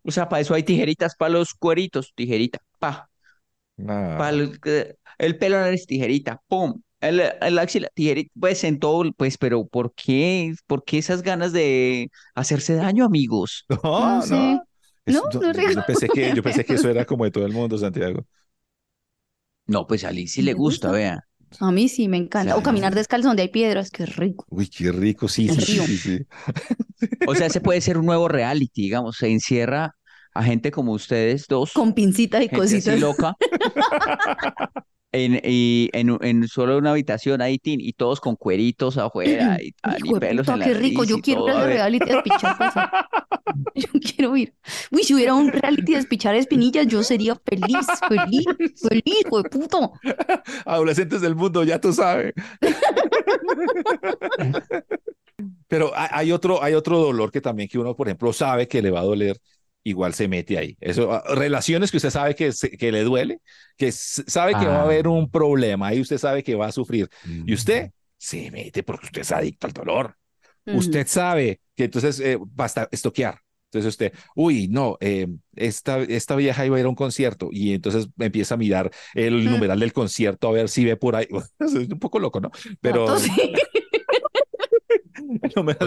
O sea, para eso hay tijeritas para los cueritos, tijerita, pa. el, eh, el, pelo no es tijerita, pum. El, el axila pues en todo, pues, pero ¿por qué? ¿Por qué esas ganas de hacerse daño, amigos? No, no. yo, pensé que, yo pensé eso era como de todo el mundo, Santiago. No, pues a le gusta, vea. A mí sí, me encanta. O caminar descalzo donde hay piedras, qué rico. Uy, qué rico, sí, sí, sí, O sea, se puede ser un nuevo reality, digamos, se encierra a gente como ustedes dos. Con pincita y gente cositas. loca en, y, en, solo una habitación ahí, y todos con cueritos afuera y, qué rico, yo quiero ver un reality de Yo quiero ir. Uy, si hubiera un reality de espinillas, yo sería feliz, feliz, feliz, hijo de puto. Adolescentes del mundo, ya tú sabes. Pero hay otro, hay otro dolor que también que uno, por ejemplo, sabe que le va a doler igual se mete ahí. Eso, ah, relaciones que usted sabe que, que le duele, que sabe que va a ah. haber un problema, y usted sabe que va a sufrir. Y usted se mete porque usted es adicto al dolor. Usted sabe que entonces eh, a estar estoquear. Entonces usted, uy, no, eh, esta, esta vieja iba a ir a un concierto y entonces empieza a mirar el numeral del concierto a ver si ve por ahí. es un poco loco, ¿no? Pero... o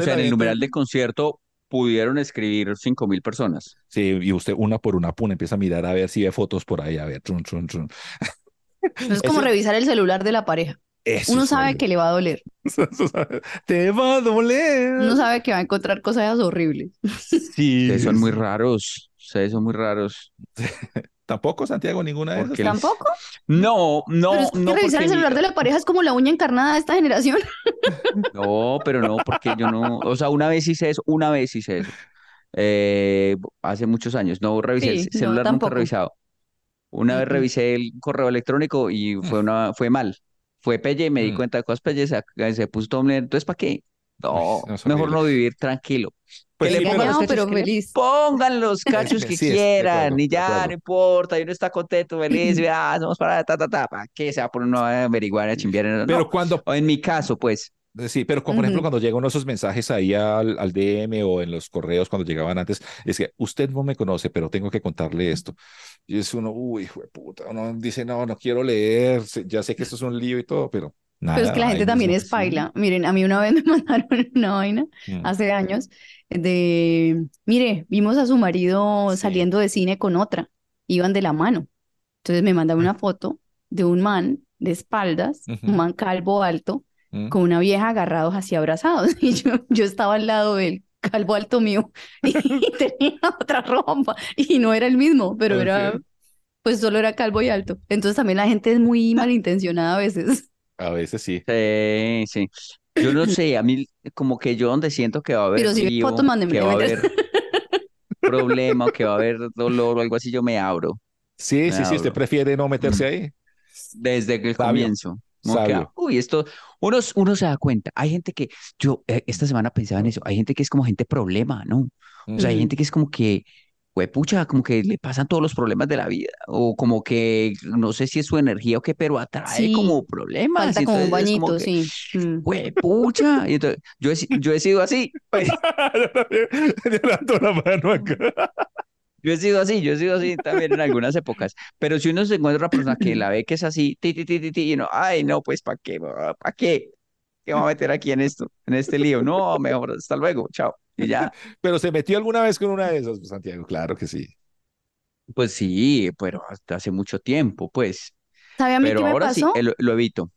sea, el numeral del concierto pudieron escribir cinco mil personas. Sí, y usted una por una pone empieza a mirar a ver si ve fotos por ahí, a ver, es como revisar el celular de la pareja. Uno sabe, que le va a doler. Te va a doler. Uno sabe que va a encontrar cosas horribles. Sí. son muy raros. Ustedes son muy raros. Tampoco, Santiago, ninguna de esas. ¿Tampoco? No, no. Pero no revisar el celular de la pareja es como la uña encarnada de esta generación. No, pero no, porque yo no. O sea, una vez hice eso, una vez hice eso. Eh, hace muchos años. No revisé el celular, nunca revisado. Una vez revisé el correo electrónico y fue, una, fue mal. Fue pelle y me di mm. cuenta de cosas pelle. Se, se puso Entonces, ¿para qué? No, mejor no vivir tranquilo. Pues pongan pero, los Pongan los cachos que quieran y ya no importa, y uno está contento, feliz, ah, vamos para ta, ta, ta, para que sea por uno averiguar, a chimbiar. Pero cuando. O en mi caso, pues. Eh, sí, pero como, por ejemplo, cuando llega cuando llegan esos mensajes ahí al, al, DM o en los correos cuando llegaban antes, es que usted no me conoce, pero tengo que contarle esto. Y es uno, uy, hijo de puta, uno dice, no, no quiero leer, ya sé que esto es un lío y todo, pero pero es que la gente también es paila. Miren, a mí una vez me mandaron una vaina mm. hace años de, mire, vimos a su marido saliendo de cine con otra, iban de la mano. Entonces me mandaron una foto de un man de espaldas, un man calvo alto, mm. con una vieja agarrados así abrazados. Y yo, estaba al lado del calvo alto mío y tenía otra ropa y no era el mismo, pero era, pues solo era calvo y alto. Entonces también la gente es muy malintencionada a veces. A veces sí. Sí, sí. Yo no sé, a mí como que yo donde siento que va a haber Pero si que va a haber problema, que va a haber dolor o algo así, yo me abro. Sí, sí, sí, usted prefiere no meterse ahí. Desde el comienzo. uy, esto, uno, uno se da cuenta. Hay gente que, yo eh, esta semana pensaba en eso, hay gente que es como gente problema, ¿no? O sea, hay gente que es como que pucha, como que le pasan todos los problemas de la vida, o como que no sé si es su energía o qué, pero atrae como problemas. Falta como un bañito, mm. Y entonces, yo, he, sido así. yo he sido así, yo he sido así también en algunas épocas. Pero si uno se encuentra una persona que la ve que es así, ti, y no, ay, no, pues, ¿para qué? ¿Para qué? que va a meter aquí en esto, en este lío. No, mejor, hasta luego, chao. Y ya. Pero se metió alguna vez con una de esas, pues, Santiago, claro que sí. Pues sí, pero hasta hace mucho tiempo, pues. ¿Sabía pero qué ahora sí, eh, lo evito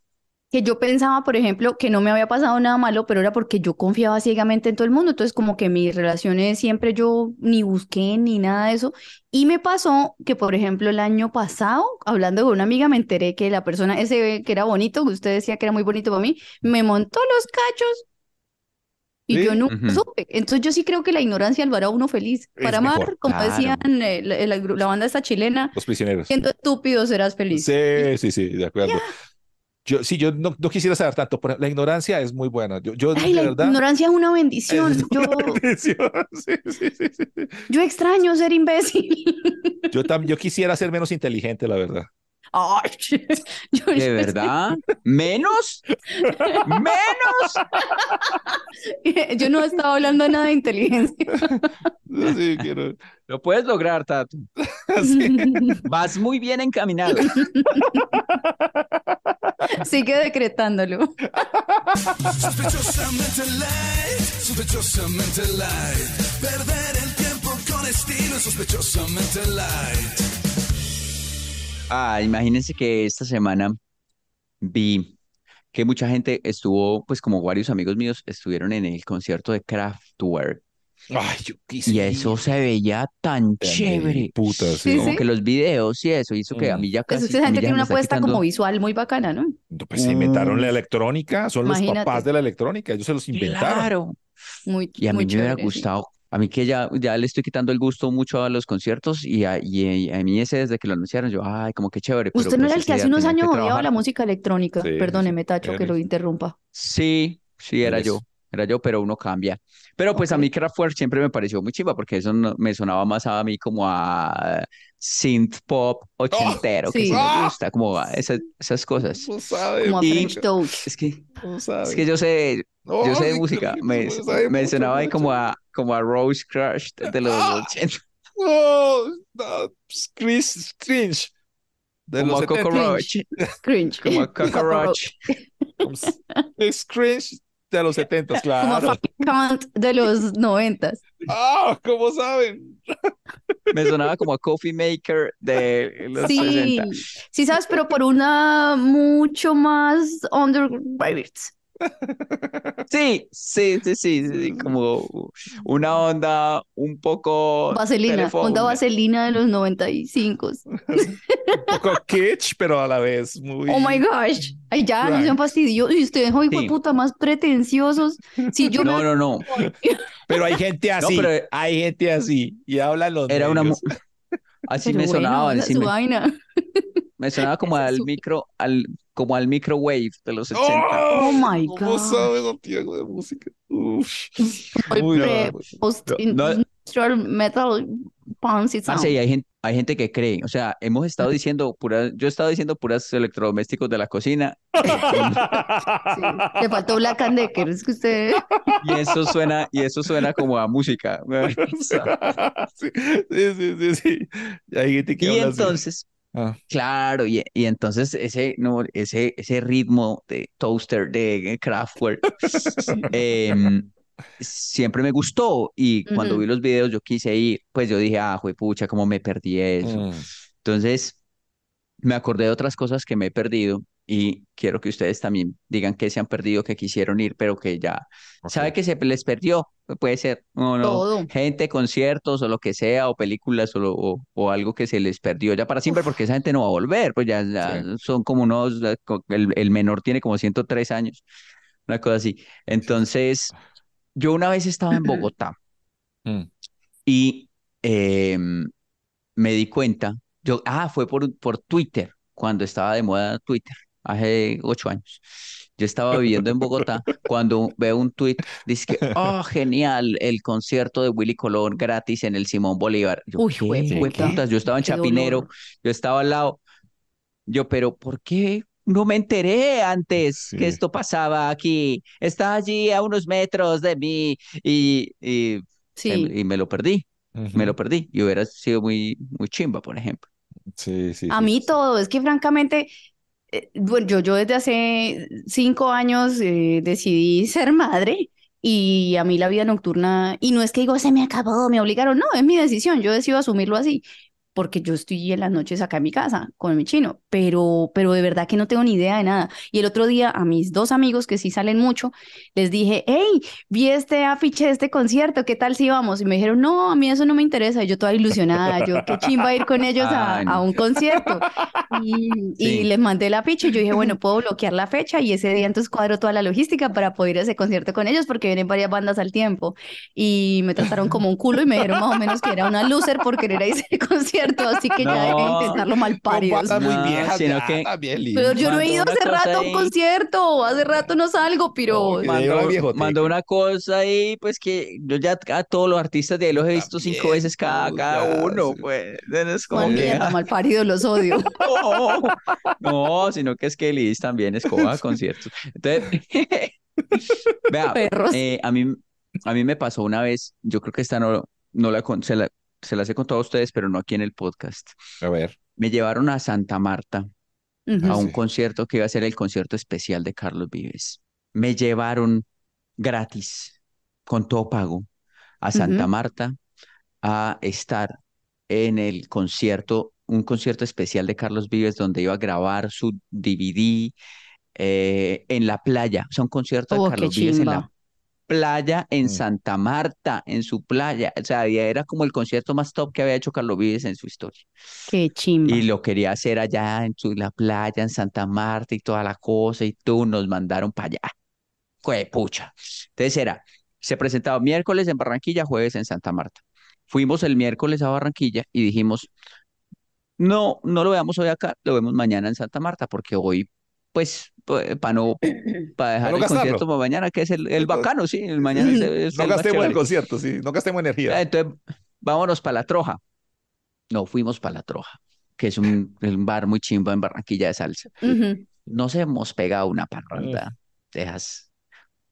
que yo pensaba, por ejemplo, que no me había pasado nada malo, pero era porque yo confiaba ciegamente en todo el mundo. Entonces, como que mis relaciones siempre yo ni busqué ni nada de eso. Y me pasó que, por ejemplo, el año pasado, hablando con una amiga, me enteré que la persona ese que era bonito, que usted decía que era muy bonito para mí, me montó los cachos. Y yo nunca supe. Entonces yo sí creo que la ignorancia lo hará uno feliz. Para amar, como decían la, banda esta chilena. Los prisioneros. Siendo estúpido serás feliz. Sí, sí, sí, de acuerdo yo, sí, yo no, quisiera saber tanto, la ignorancia es muy buena. la ignorancia es una bendición. yo... yo extraño ser imbécil. Yo, yo quisiera ser menos inteligente, la verdad. ¿De verdad? ¿Menos? ¿Menos? yo no estaba hablando nada de inteligencia. sí, quiero... Lo puedes lograr, Tato. Vas muy bien encaminado. Sigue decretándolo. Sospechosamente light, sospechosamente light. Perder el tiempo con estilo, sospechosamente light. Ah, imagínense que esta semana vi que mucha gente estuvo, pues como varios amigos míos estuvieron en el concierto de Kraftwerk. Ay, yo quise y eso se veía tan, chévere. Puta, sí, como que los videos y eso, hizo que a mm. mí ya pues casi. esa gente tiene una apuesta como visual muy bacana, ¿no? Pues se inventaron la mm. electrónica, son los papás de la electrónica, ellos se los inventaron. Claro. Muy, y a mí me hubiera gustado a mí que ya, ya le estoy quitando el gusto mucho a los conciertos y a, y a, mí ese desde que lo anunciaron, yo, ay, como que chévere. Usted no pues, era el que hace unos años odiaba la música electrónica, Perdone, perdóneme, Tacho, que lo interrumpa. Sí, sí, era yo era yo, pero uno cambia. Pero pues a mí Kraftwerk siempre me pareció muy chiva porque eso me sonaba más a mí como a synth pop ochentero, que sí me ah. gusta, como a esas cosas. No sabe, como a Es que, es que yo sé, yo sé música, me, me sonaba ahí como a, como a Rose Crush de los ah, 80. No, pues, cringe, De como los a Cockroach. Cringe. Como a Cockroach. Pues, es cringe de los 70, claro. Como de los 90. ¡Ah! Oh, ¿Cómo saben? Me sonaba como a Coffee Maker de los sí, Sí, sabes, pero por una mucho más underrated. Sí, sí, sí, sí, sí, como una onda un poco... Vaselina, onda vaselina de los 95. un poco kitsch, pero a la vez muy... Oh my gosh, ay ya, no sean fastidiosos, y ustedes, hijo sí. puta, más pretenciosos. no, no, no, pero hay gente así, hay gente así, y hablan los Era una Así me sonaba. Así me, me, sonaba como al micro, al, como al microwave de los 80. Oh, oh my God. ¿Cómo sabes, Santiago, de música? Uf. Muy pues. no, post industrial metal punk y sound. Ah, sí, hay gente, hay gente que cree, o sea, hemos estado diciendo puras, yo he estado diciendo puras electrodomésticos de la cocina. te faltó la es que usted. Y eso suena, y eso suena como a música. sí, sí, sí, sí. Hay gente que y entonces, ah. claro, y, entonces ese, no, ese, ese ritmo de toaster de Kraftwerk. Em, siempre me gustó y cuando vi los videos yo quise ir, pues yo dije, ah, pucha, cómo me perdí eso. Mm. Entonces, me acordé de otras cosas que me he perdido y quiero que ustedes también digan que se han perdido, que quisieron ir, pero que ya sabe que se les perdió, puede ser no, no, gente, conciertos o lo que sea, o películas o, o, algo que se les perdió ya para siempre, porque esa gente no va a volver, pues ya, son como unos, el, el menor tiene como 103 años, una cosa así. Entonces, yo una vez estaba en Bogotá mm. y em, me di cuenta, yo, ah, fue por, por Twitter, cuando estaba de moda Twitter, hace ocho años. Yo estaba viviendo en Bogotá cuando veo un tweet, dice que, oh, genial, el concierto de Willy Colón gratis en el Simón Bolívar. Yo, Uy, güey, yo estaba en Chapinero, yo estaba al lado. Yo, pero ¿por qué no me enteré antes que esto pasaba aquí. Está allí a unos metros de mí y, y, em, y me lo perdí. Me lo perdí y hubiera sido muy, muy chimba, por ejemplo. Sí, sí. A mí todo, es que francamente, eh, bueno, yo, yo desde hace cinco años eh, decidí ser madre y a mí la vida nocturna, y no es que digo, se me acabó, me obligaron, no, es mi decisión, yo decido asumirlo así, porque yo estoy en las noches acá en mi casa con mi chino, pero, pero de verdad que no tengo ni idea de nada. Y el otro día a mis dos amigos que sí salen mucho, les dije, hey, vi este afiche de este concierto, ¿qué tal si vamos? Y me dijeron, no, a mí eso no me interesa, y yo toda ilusionada, yo qué chimba ir con ellos a, ah, un concierto. Y, y, les mandé el afiche y yo dije, bueno, puedo bloquear la fecha y ese día entonces cuadro toda la logística para poder ir a ese concierto con ellos porque vienen varias bandas al tiempo. Y me trataron como un culo y me dijeron más o menos que era una loser por querer ir a ese concierto así que ya deben de mal muy que... pero yo no he ido hace rato a un concierto, hace rato no salgo, pero... mandó, una cosa y pues que yo ya a todos los artistas de ahí los he visto cinco veces cada, cada uno, pues. Es los odio. no, sino que es que Liz también escoba conciertos. Entonces, vea, eh, a mí... A mí me pasó una vez, yo creo que esta no, no la, se la, se las he contado a ustedes, pero no aquí en el podcast. A ver. Me llevaron a Santa Marta a un concierto que iba a ser el concierto especial de Carlos Vives. Me llevaron gratis, con todo pago, a Santa Marta a estar en el concierto, un concierto especial de Carlos Vives donde iba a grabar su DVD eh, en la playa, Son conciertos de oh, Carlos Vives en la playa en mm. Santa Marta, en su playa. O sea, era como el concierto más top que había hecho Carlos Vives en su historia. Qué chimba. Y lo quería hacer allá en la playa, en Santa Marta y toda la cosa, y tú nos mandaron para allá. de pucha. Entonces era, se presentaba miércoles en Barranquilla, jueves en Santa Marta. Fuimos el miércoles a Barranquilla y dijimos, no, no lo veamos hoy acá, lo vemos mañana en Santa Marta, porque hoy, pues, para eh, no para dejar el concierto para mañana, que es el, el bacano, sí, el mañana es, No gastemos el concierto, sí, no gastemos energía. Ah, entonces, vámonos para la Troja. No fuimos para la Troja, que es un, un bar muy chimba en Barranquilla de salsa. no se hemos pegado una parranda, dejas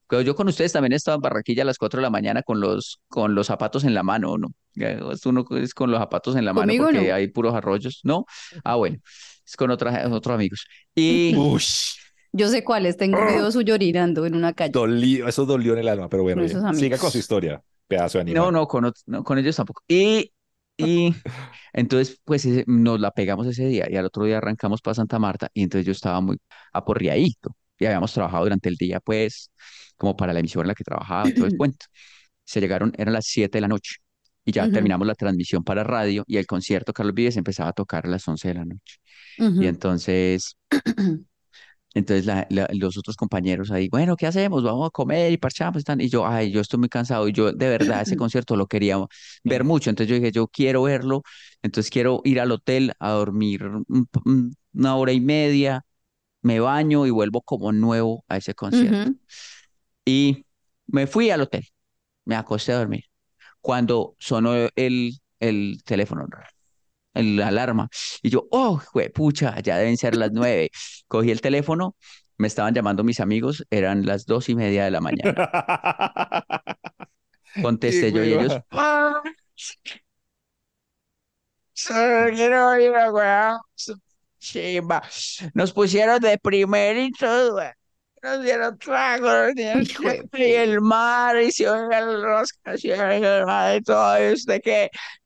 pero Yo con ustedes también estaba en Barranquilla a las 4 de la mañana con los, con los zapatos en la mano, ¿no? Uno es con los zapatos en la mano porque hay puros arroyos, ¿no? Ah, bueno, es con otros amigos. Y... Yo sé cuáles, tengo un su oh. suyo en una calle. Dolió, eso dolió en el alma, pero bueno, siga con su historia, pedazo de animal. No, no, con, ellos tampoco. Y, y entonces, pues nos la pegamos ese día y al otro día arrancamos para Santa Marta y entonces yo estaba muy aporriadito y habíamos trabajado durante el día, pues, como para la emisión en la que trabajaba, todo el cuento. Se llegaron, eran las 7 de la noche y ya terminamos la transmisión para radio y el concierto Carlos Vives empezaba a tocar a las 11 de la noche. Y entonces Entonces la, los otros compañeros ahí, bueno, ¿qué hacemos? Vamos a comer y parchamos y, y yo, ay, yo estoy muy cansado y yo de verdad ese concierto lo quería ver mucho. Entonces yo dije, yo quiero verlo, entonces quiero ir al hotel a dormir una hora y media, me baño y vuelvo como nuevo a ese concierto. Y me fui al hotel, me acosté a dormir. Cuando sonó el, el teléfono, la alarma. Y yo, oh, pucha, ya deben ser las nueve. Cogí el teléfono, me estaban llamando mis amigos, eran las dos y media de la mañana. Contesté yo y ellos, ah, Nos pusieron de todo nos dieron y el mar, y se el y todo,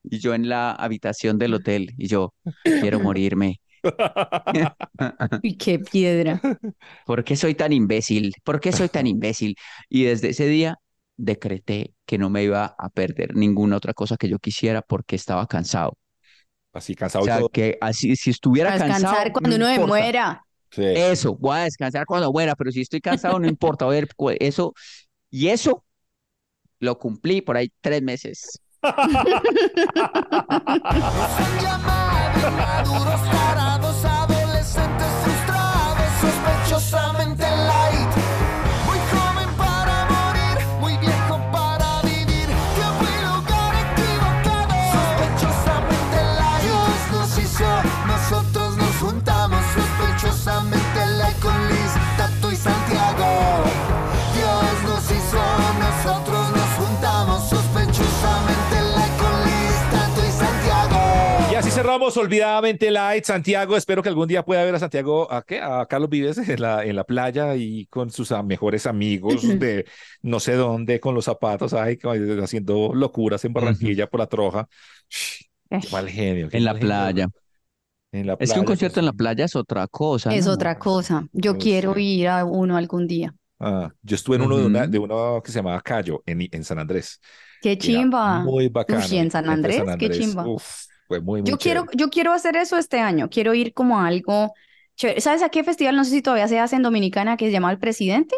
Y yo en la habitación del hotel, y yo, quiero morirme. y qué piedra. ¿Por qué soy tan imbécil? ¿Por qué soy tan imbécil? Y desde ese día decreté que no me iba a perder ninguna otra cosa que yo quisiera porque estaba cansado. Así cansado. O sea, que así, si estuviera cansado. cuando uno se muera. Eso, voy a descansar cuando muera, pero si estoy cansado no importa, a ver, pues, eso. Y eso lo cumplí por ahí tres meses. adolescentes sospechosamente olvidadamente Light Santiago. Espero que algún día pueda ver a Santiago, ¿a qué? A Carlos Vives en la, playa y con sus mejores amigos de no sé dónde, con los zapatos, haciendo locuras en Barranquilla por la troja. genio. en, la playa. es que un pues. concierto en la playa es otra cosa. Es otra cosa. Yo pues quiero ir a uno algún día. Ah, yo estuve en uno de, de uno que se llamaba Cayo, en, San Andrés. ¡Qué chimba! muy bacano. en San Andrés, qué chimba muy, yo, quiero, yo quiero hacer eso este año. Quiero ir como a algo ¿Sabes a qué festival? No sé si todavía se hace en Dominicana que se llama El Presidente.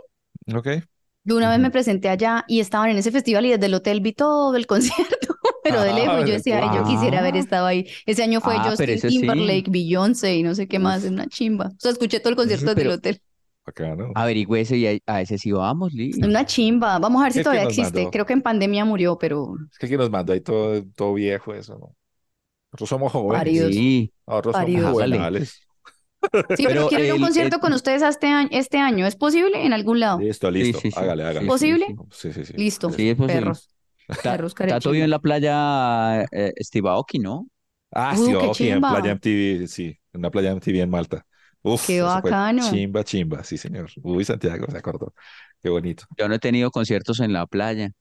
Ok. De una vez me presenté allá y estaban en ese festival y desde el hotel vi todo el concierto, pero de lejos ah, yo decía, yo quisiera haber estado ahí. Ese año fue ah, Justin Timberlake, Beyoncé y no sé qué más, es una chimba. O sea, escuché todo el concierto desde el hotel. ¿no? Averigüe ese y a, ese sí vamos, Es Una chimba. Vamos a ver si todavía existe. Creo que en pandemia murió, pero. Es que aquí nos mandó ahí todo, todo viejo eso, ¿no? Nosotros somos jóvenes. Sí. Nosotros somos Sí, pero, quiero un concierto con ustedes este año, este año. ¿Es posible en algún lado? Listo, listo. Sí, hágale, hágale. ¿Posible? Sí, sí, sí. Listo. perros, Perros. Ta, Perros todo en la playa eh, ¿no? Ah, sí, en playa MTV, sí. En la playa MTV en Malta. Uf, qué bacano. Chimba, chimba, sí, señor. Uy, Santiago, se acordó. Qué bonito. Yo no he tenido conciertos en la playa.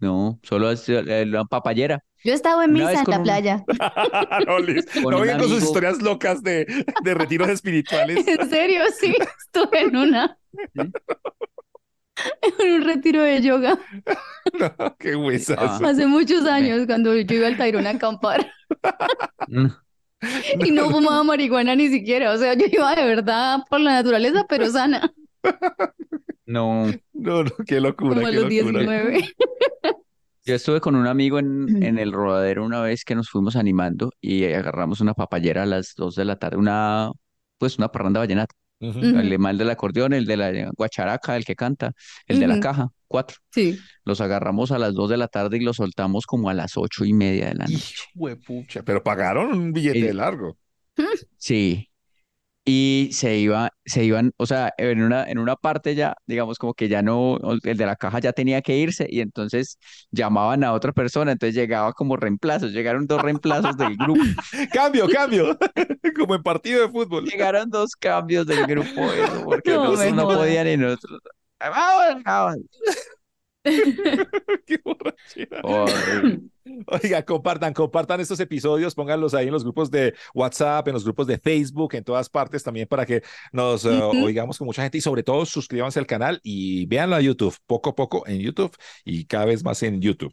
No, solo en eh, la papallera. Yo estaba en misa en la playa. no, con sus historias locas de, de retiros espirituales. en serio, sí, estuve en una. ¿Mm? en un retiro de yoga. qué huesas. Hace muchos años, cuando yo iba al Tairón a acampar. Mm. y no fumaba marihuana ni siquiera. O sea, yo iba de verdad por la naturaleza, pero sana. No. No, no, qué locura. Como a los locura. 19. Yo estuve con un amigo en, en el rodadero una vez que nos fuimos animando y agarramos una papayera a las dos de la tarde, una, pues una parranda vallenata. el de El mal del acordeón, el de la eh, guacharaca, el que canta, el de la caja, cuatro. Sí. Los agarramos a las dos de la tarde y los soltamos como a las ocho y media de la noche. Hijo pero pagaron un billete de eh, largo. Sí, y se iba, se iban, o sea, en una, en una parte ya, digamos como que ya no, el de la caja ya tenía que irse y entonces llamaban a otra persona, entonces llegaba como reemplazos, llegaron dos reemplazos del grupo. cambio, cambio, como en partido de fútbol. Llegaron dos cambios del grupo, porque no, no podían y nosotros... Ah, Oiga, compartan, compartan estos episodios, pónganlos ahí en los grupos de WhatsApp, en los grupos de Facebook, en todas partes también para que nos eh, oigamos con mucha gente y sobre todo suscríbanse al canal y véanlo a YouTube, poco a poco en YouTube y cada vez más en YouTube.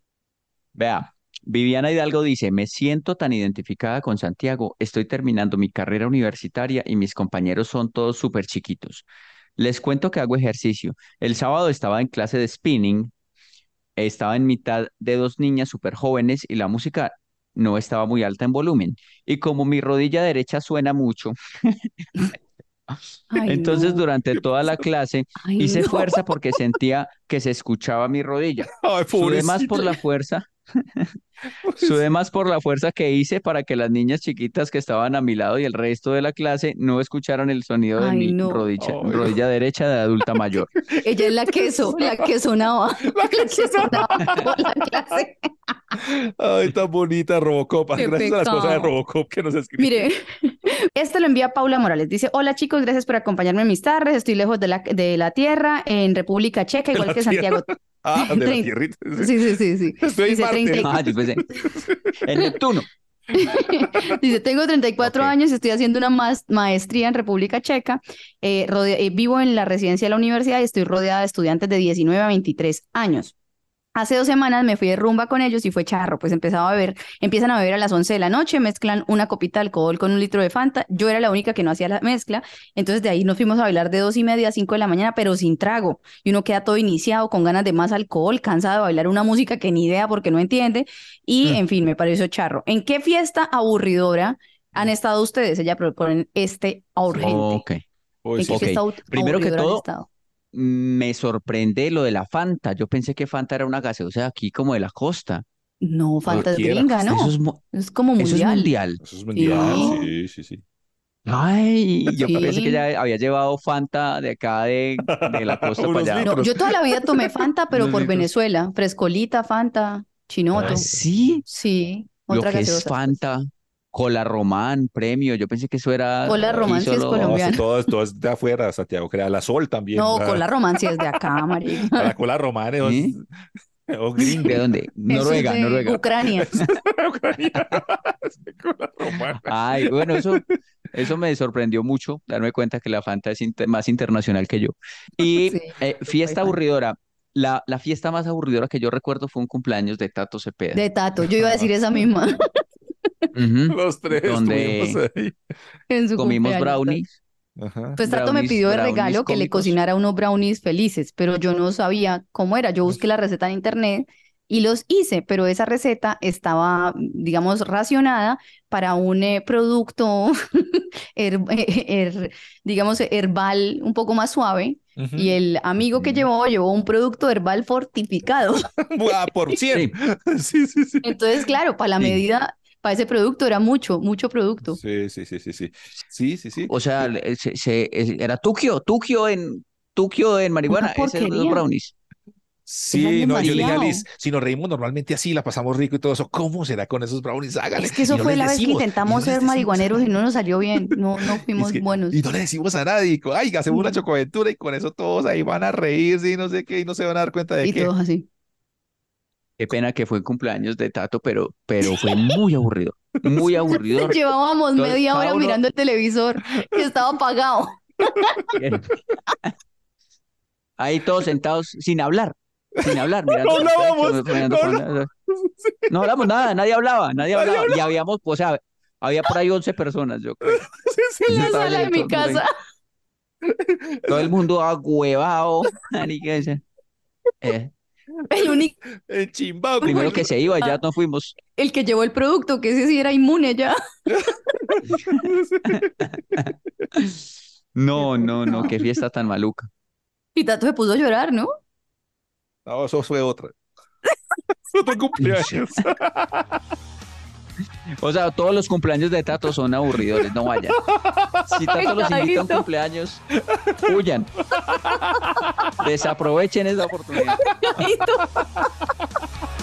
Vea, Viviana Hidalgo dice, me siento tan identificada con Santiago, estoy terminando mi carrera universitaria y mis compañeros son todos súper chiquitos. Les cuento que hago ejercicio. El sábado estaba en clase de spinning estaba en mitad de dos niñas súper jóvenes y la música no estaba muy alta en volumen. Y como mi rodilla derecha suena mucho, entonces durante toda la clase hice fuerza porque sentía que se escuchaba mi rodilla. Ay, más por la fuerza Pues sube más por la fuerza que hice para que las niñas chiquitas que estaban a mi lado y el resto de la clase no escucharan el sonido de mi rodilla, rodilla derecha de adulta mayor. Ella es la que sonaba. La que sonaba Ay, tan bonita Robocop. gracias a las cosas de Robocop que nos Mire, esto lo envía Paula Morales. Dice: Hola chicos, gracias por acompañarme en mis tardes. Estoy lejos de la, de la tierra, en República Checa, igual que Santiago. Ah, de la tierra Sí, sí, sí. sí. Estoy Dice, pues, eh, el Neptuno. Dice, tengo 34 años, estoy haciendo una maestría en República Checa, eh, eh, vivo en la residencia de la universidad y estoy rodeada de estudiantes de 19 a 23 años. Hace dos semanas me fui de rumba con ellos y fue charro, pues empezaba a beber, empiezan a beber a las 11 de la noche, mezclan una copita de alcohol con un litro de Fanta, yo era la única que no hacía la mezcla, entonces de ahí nos fuimos a bailar de dos y media a 5 de la mañana, pero sin trago, y uno queda todo iniciado, con ganas de más alcohol, cansado de bailar una música que ni idea porque no entiende, y mm. en fin, me pareció charro. ¿En qué fiesta aburridora han mm. estado ustedes? Ella proponen este urgente. Okay. Primero que todo, me sorprende lo de la Fanta. Yo pensé que Fanta era una gaseosa aquí como de la costa. No, Fanta es gringa, ¿no? Eso es, como mundial. Eso es mundial. mundial, sí, sí, sí. Ay, yo pensé que ya había llevado Fanta de acá de, la costa para allá. yo toda la vida tomé Fanta, pero por Venezuela. Frescolita, Fanta, ah, chinoto. sí? Sí. Otra lo que es pues. Fanta Cola Román, premio. Yo pensé que eso era. Cola Román si es colombiano. todo, es de afuera, Santiago. Crea la Sol también. No, Cola Román es de acá, María. La Cola Román es. O gringo. ¿De dónde? Noruega, Noruega. Ucrania. Ucrania. Ay, bueno, eso, eso me sorprendió mucho, darme cuenta que la Fanta es más internacional que yo. Y eh, fiesta aburridora. La, la, fiesta más aburridora que yo recuerdo fue un cumpleaños de Tato Cepeda. De Tato, yo iba a decir esa misma. Los tres comimos brownies. Ajá. Pues Tato me pidió de regalo que le cocinara unos brownies felices, pero yo no sabía cómo era. Yo busqué la receta en internet y los hice, pero esa receta estaba, digamos, racionada para un eh, producto, eh, digamos, herbal un poco más suave. Y el amigo que llevó, llevó un producto herbal fortificado. por 100. sí, sí, sí. Entonces, claro, para la medida para ese producto era mucho, mucho producto. Sí, sí, sí, sí, sí. Sí, sí, sí. O sea, se, era Tukio, Tukio en, Tukio en marihuana, es brownies. Sí, no, yo le dije a Liz, si nos reímos normalmente así, la pasamos rico y todo eso, ¿cómo será con esos brownies? Es que eso fue la vez que intentamos ser marihuaneros y no nos salió bien, no, no fuimos buenos. Y no le decimos a nadie, ay, hacemos una mm. chocoventura y con eso todos ahí van a reír y no sé qué, y no se van a dar cuenta de que... Y todos así. Qué pena que fue el cumpleaños de Tato, pero, pero fue muy aburrido, muy aburrido. Llevábamos media hora mirando el televisor que estaba apagado. Ahí todos sentados sin hablar, sin hablar. no hablábamos. no, hablamos. nada, nadie hablaba, nadie, hablaba. Y habíamos, o sea, había por ahí 11 personas, yo creo. Sí, en la sala de mi casa. Todo el mundo huevado, Eh. El único. El chimbao. Primero que se iba, ya ah. no fuimos. El que llevó el producto, que ese sí era inmune ya. no, no, no, qué fiesta tan maluca. Y Tato se puso a llorar, ¿no? No, eso fue otra. otro cumpleaños. O sea, todos los cumpleaños de Tato son aburridores, no vayan. Si Tato los invita a cumpleaños, huyan. Desaprovechen esa oportunidad.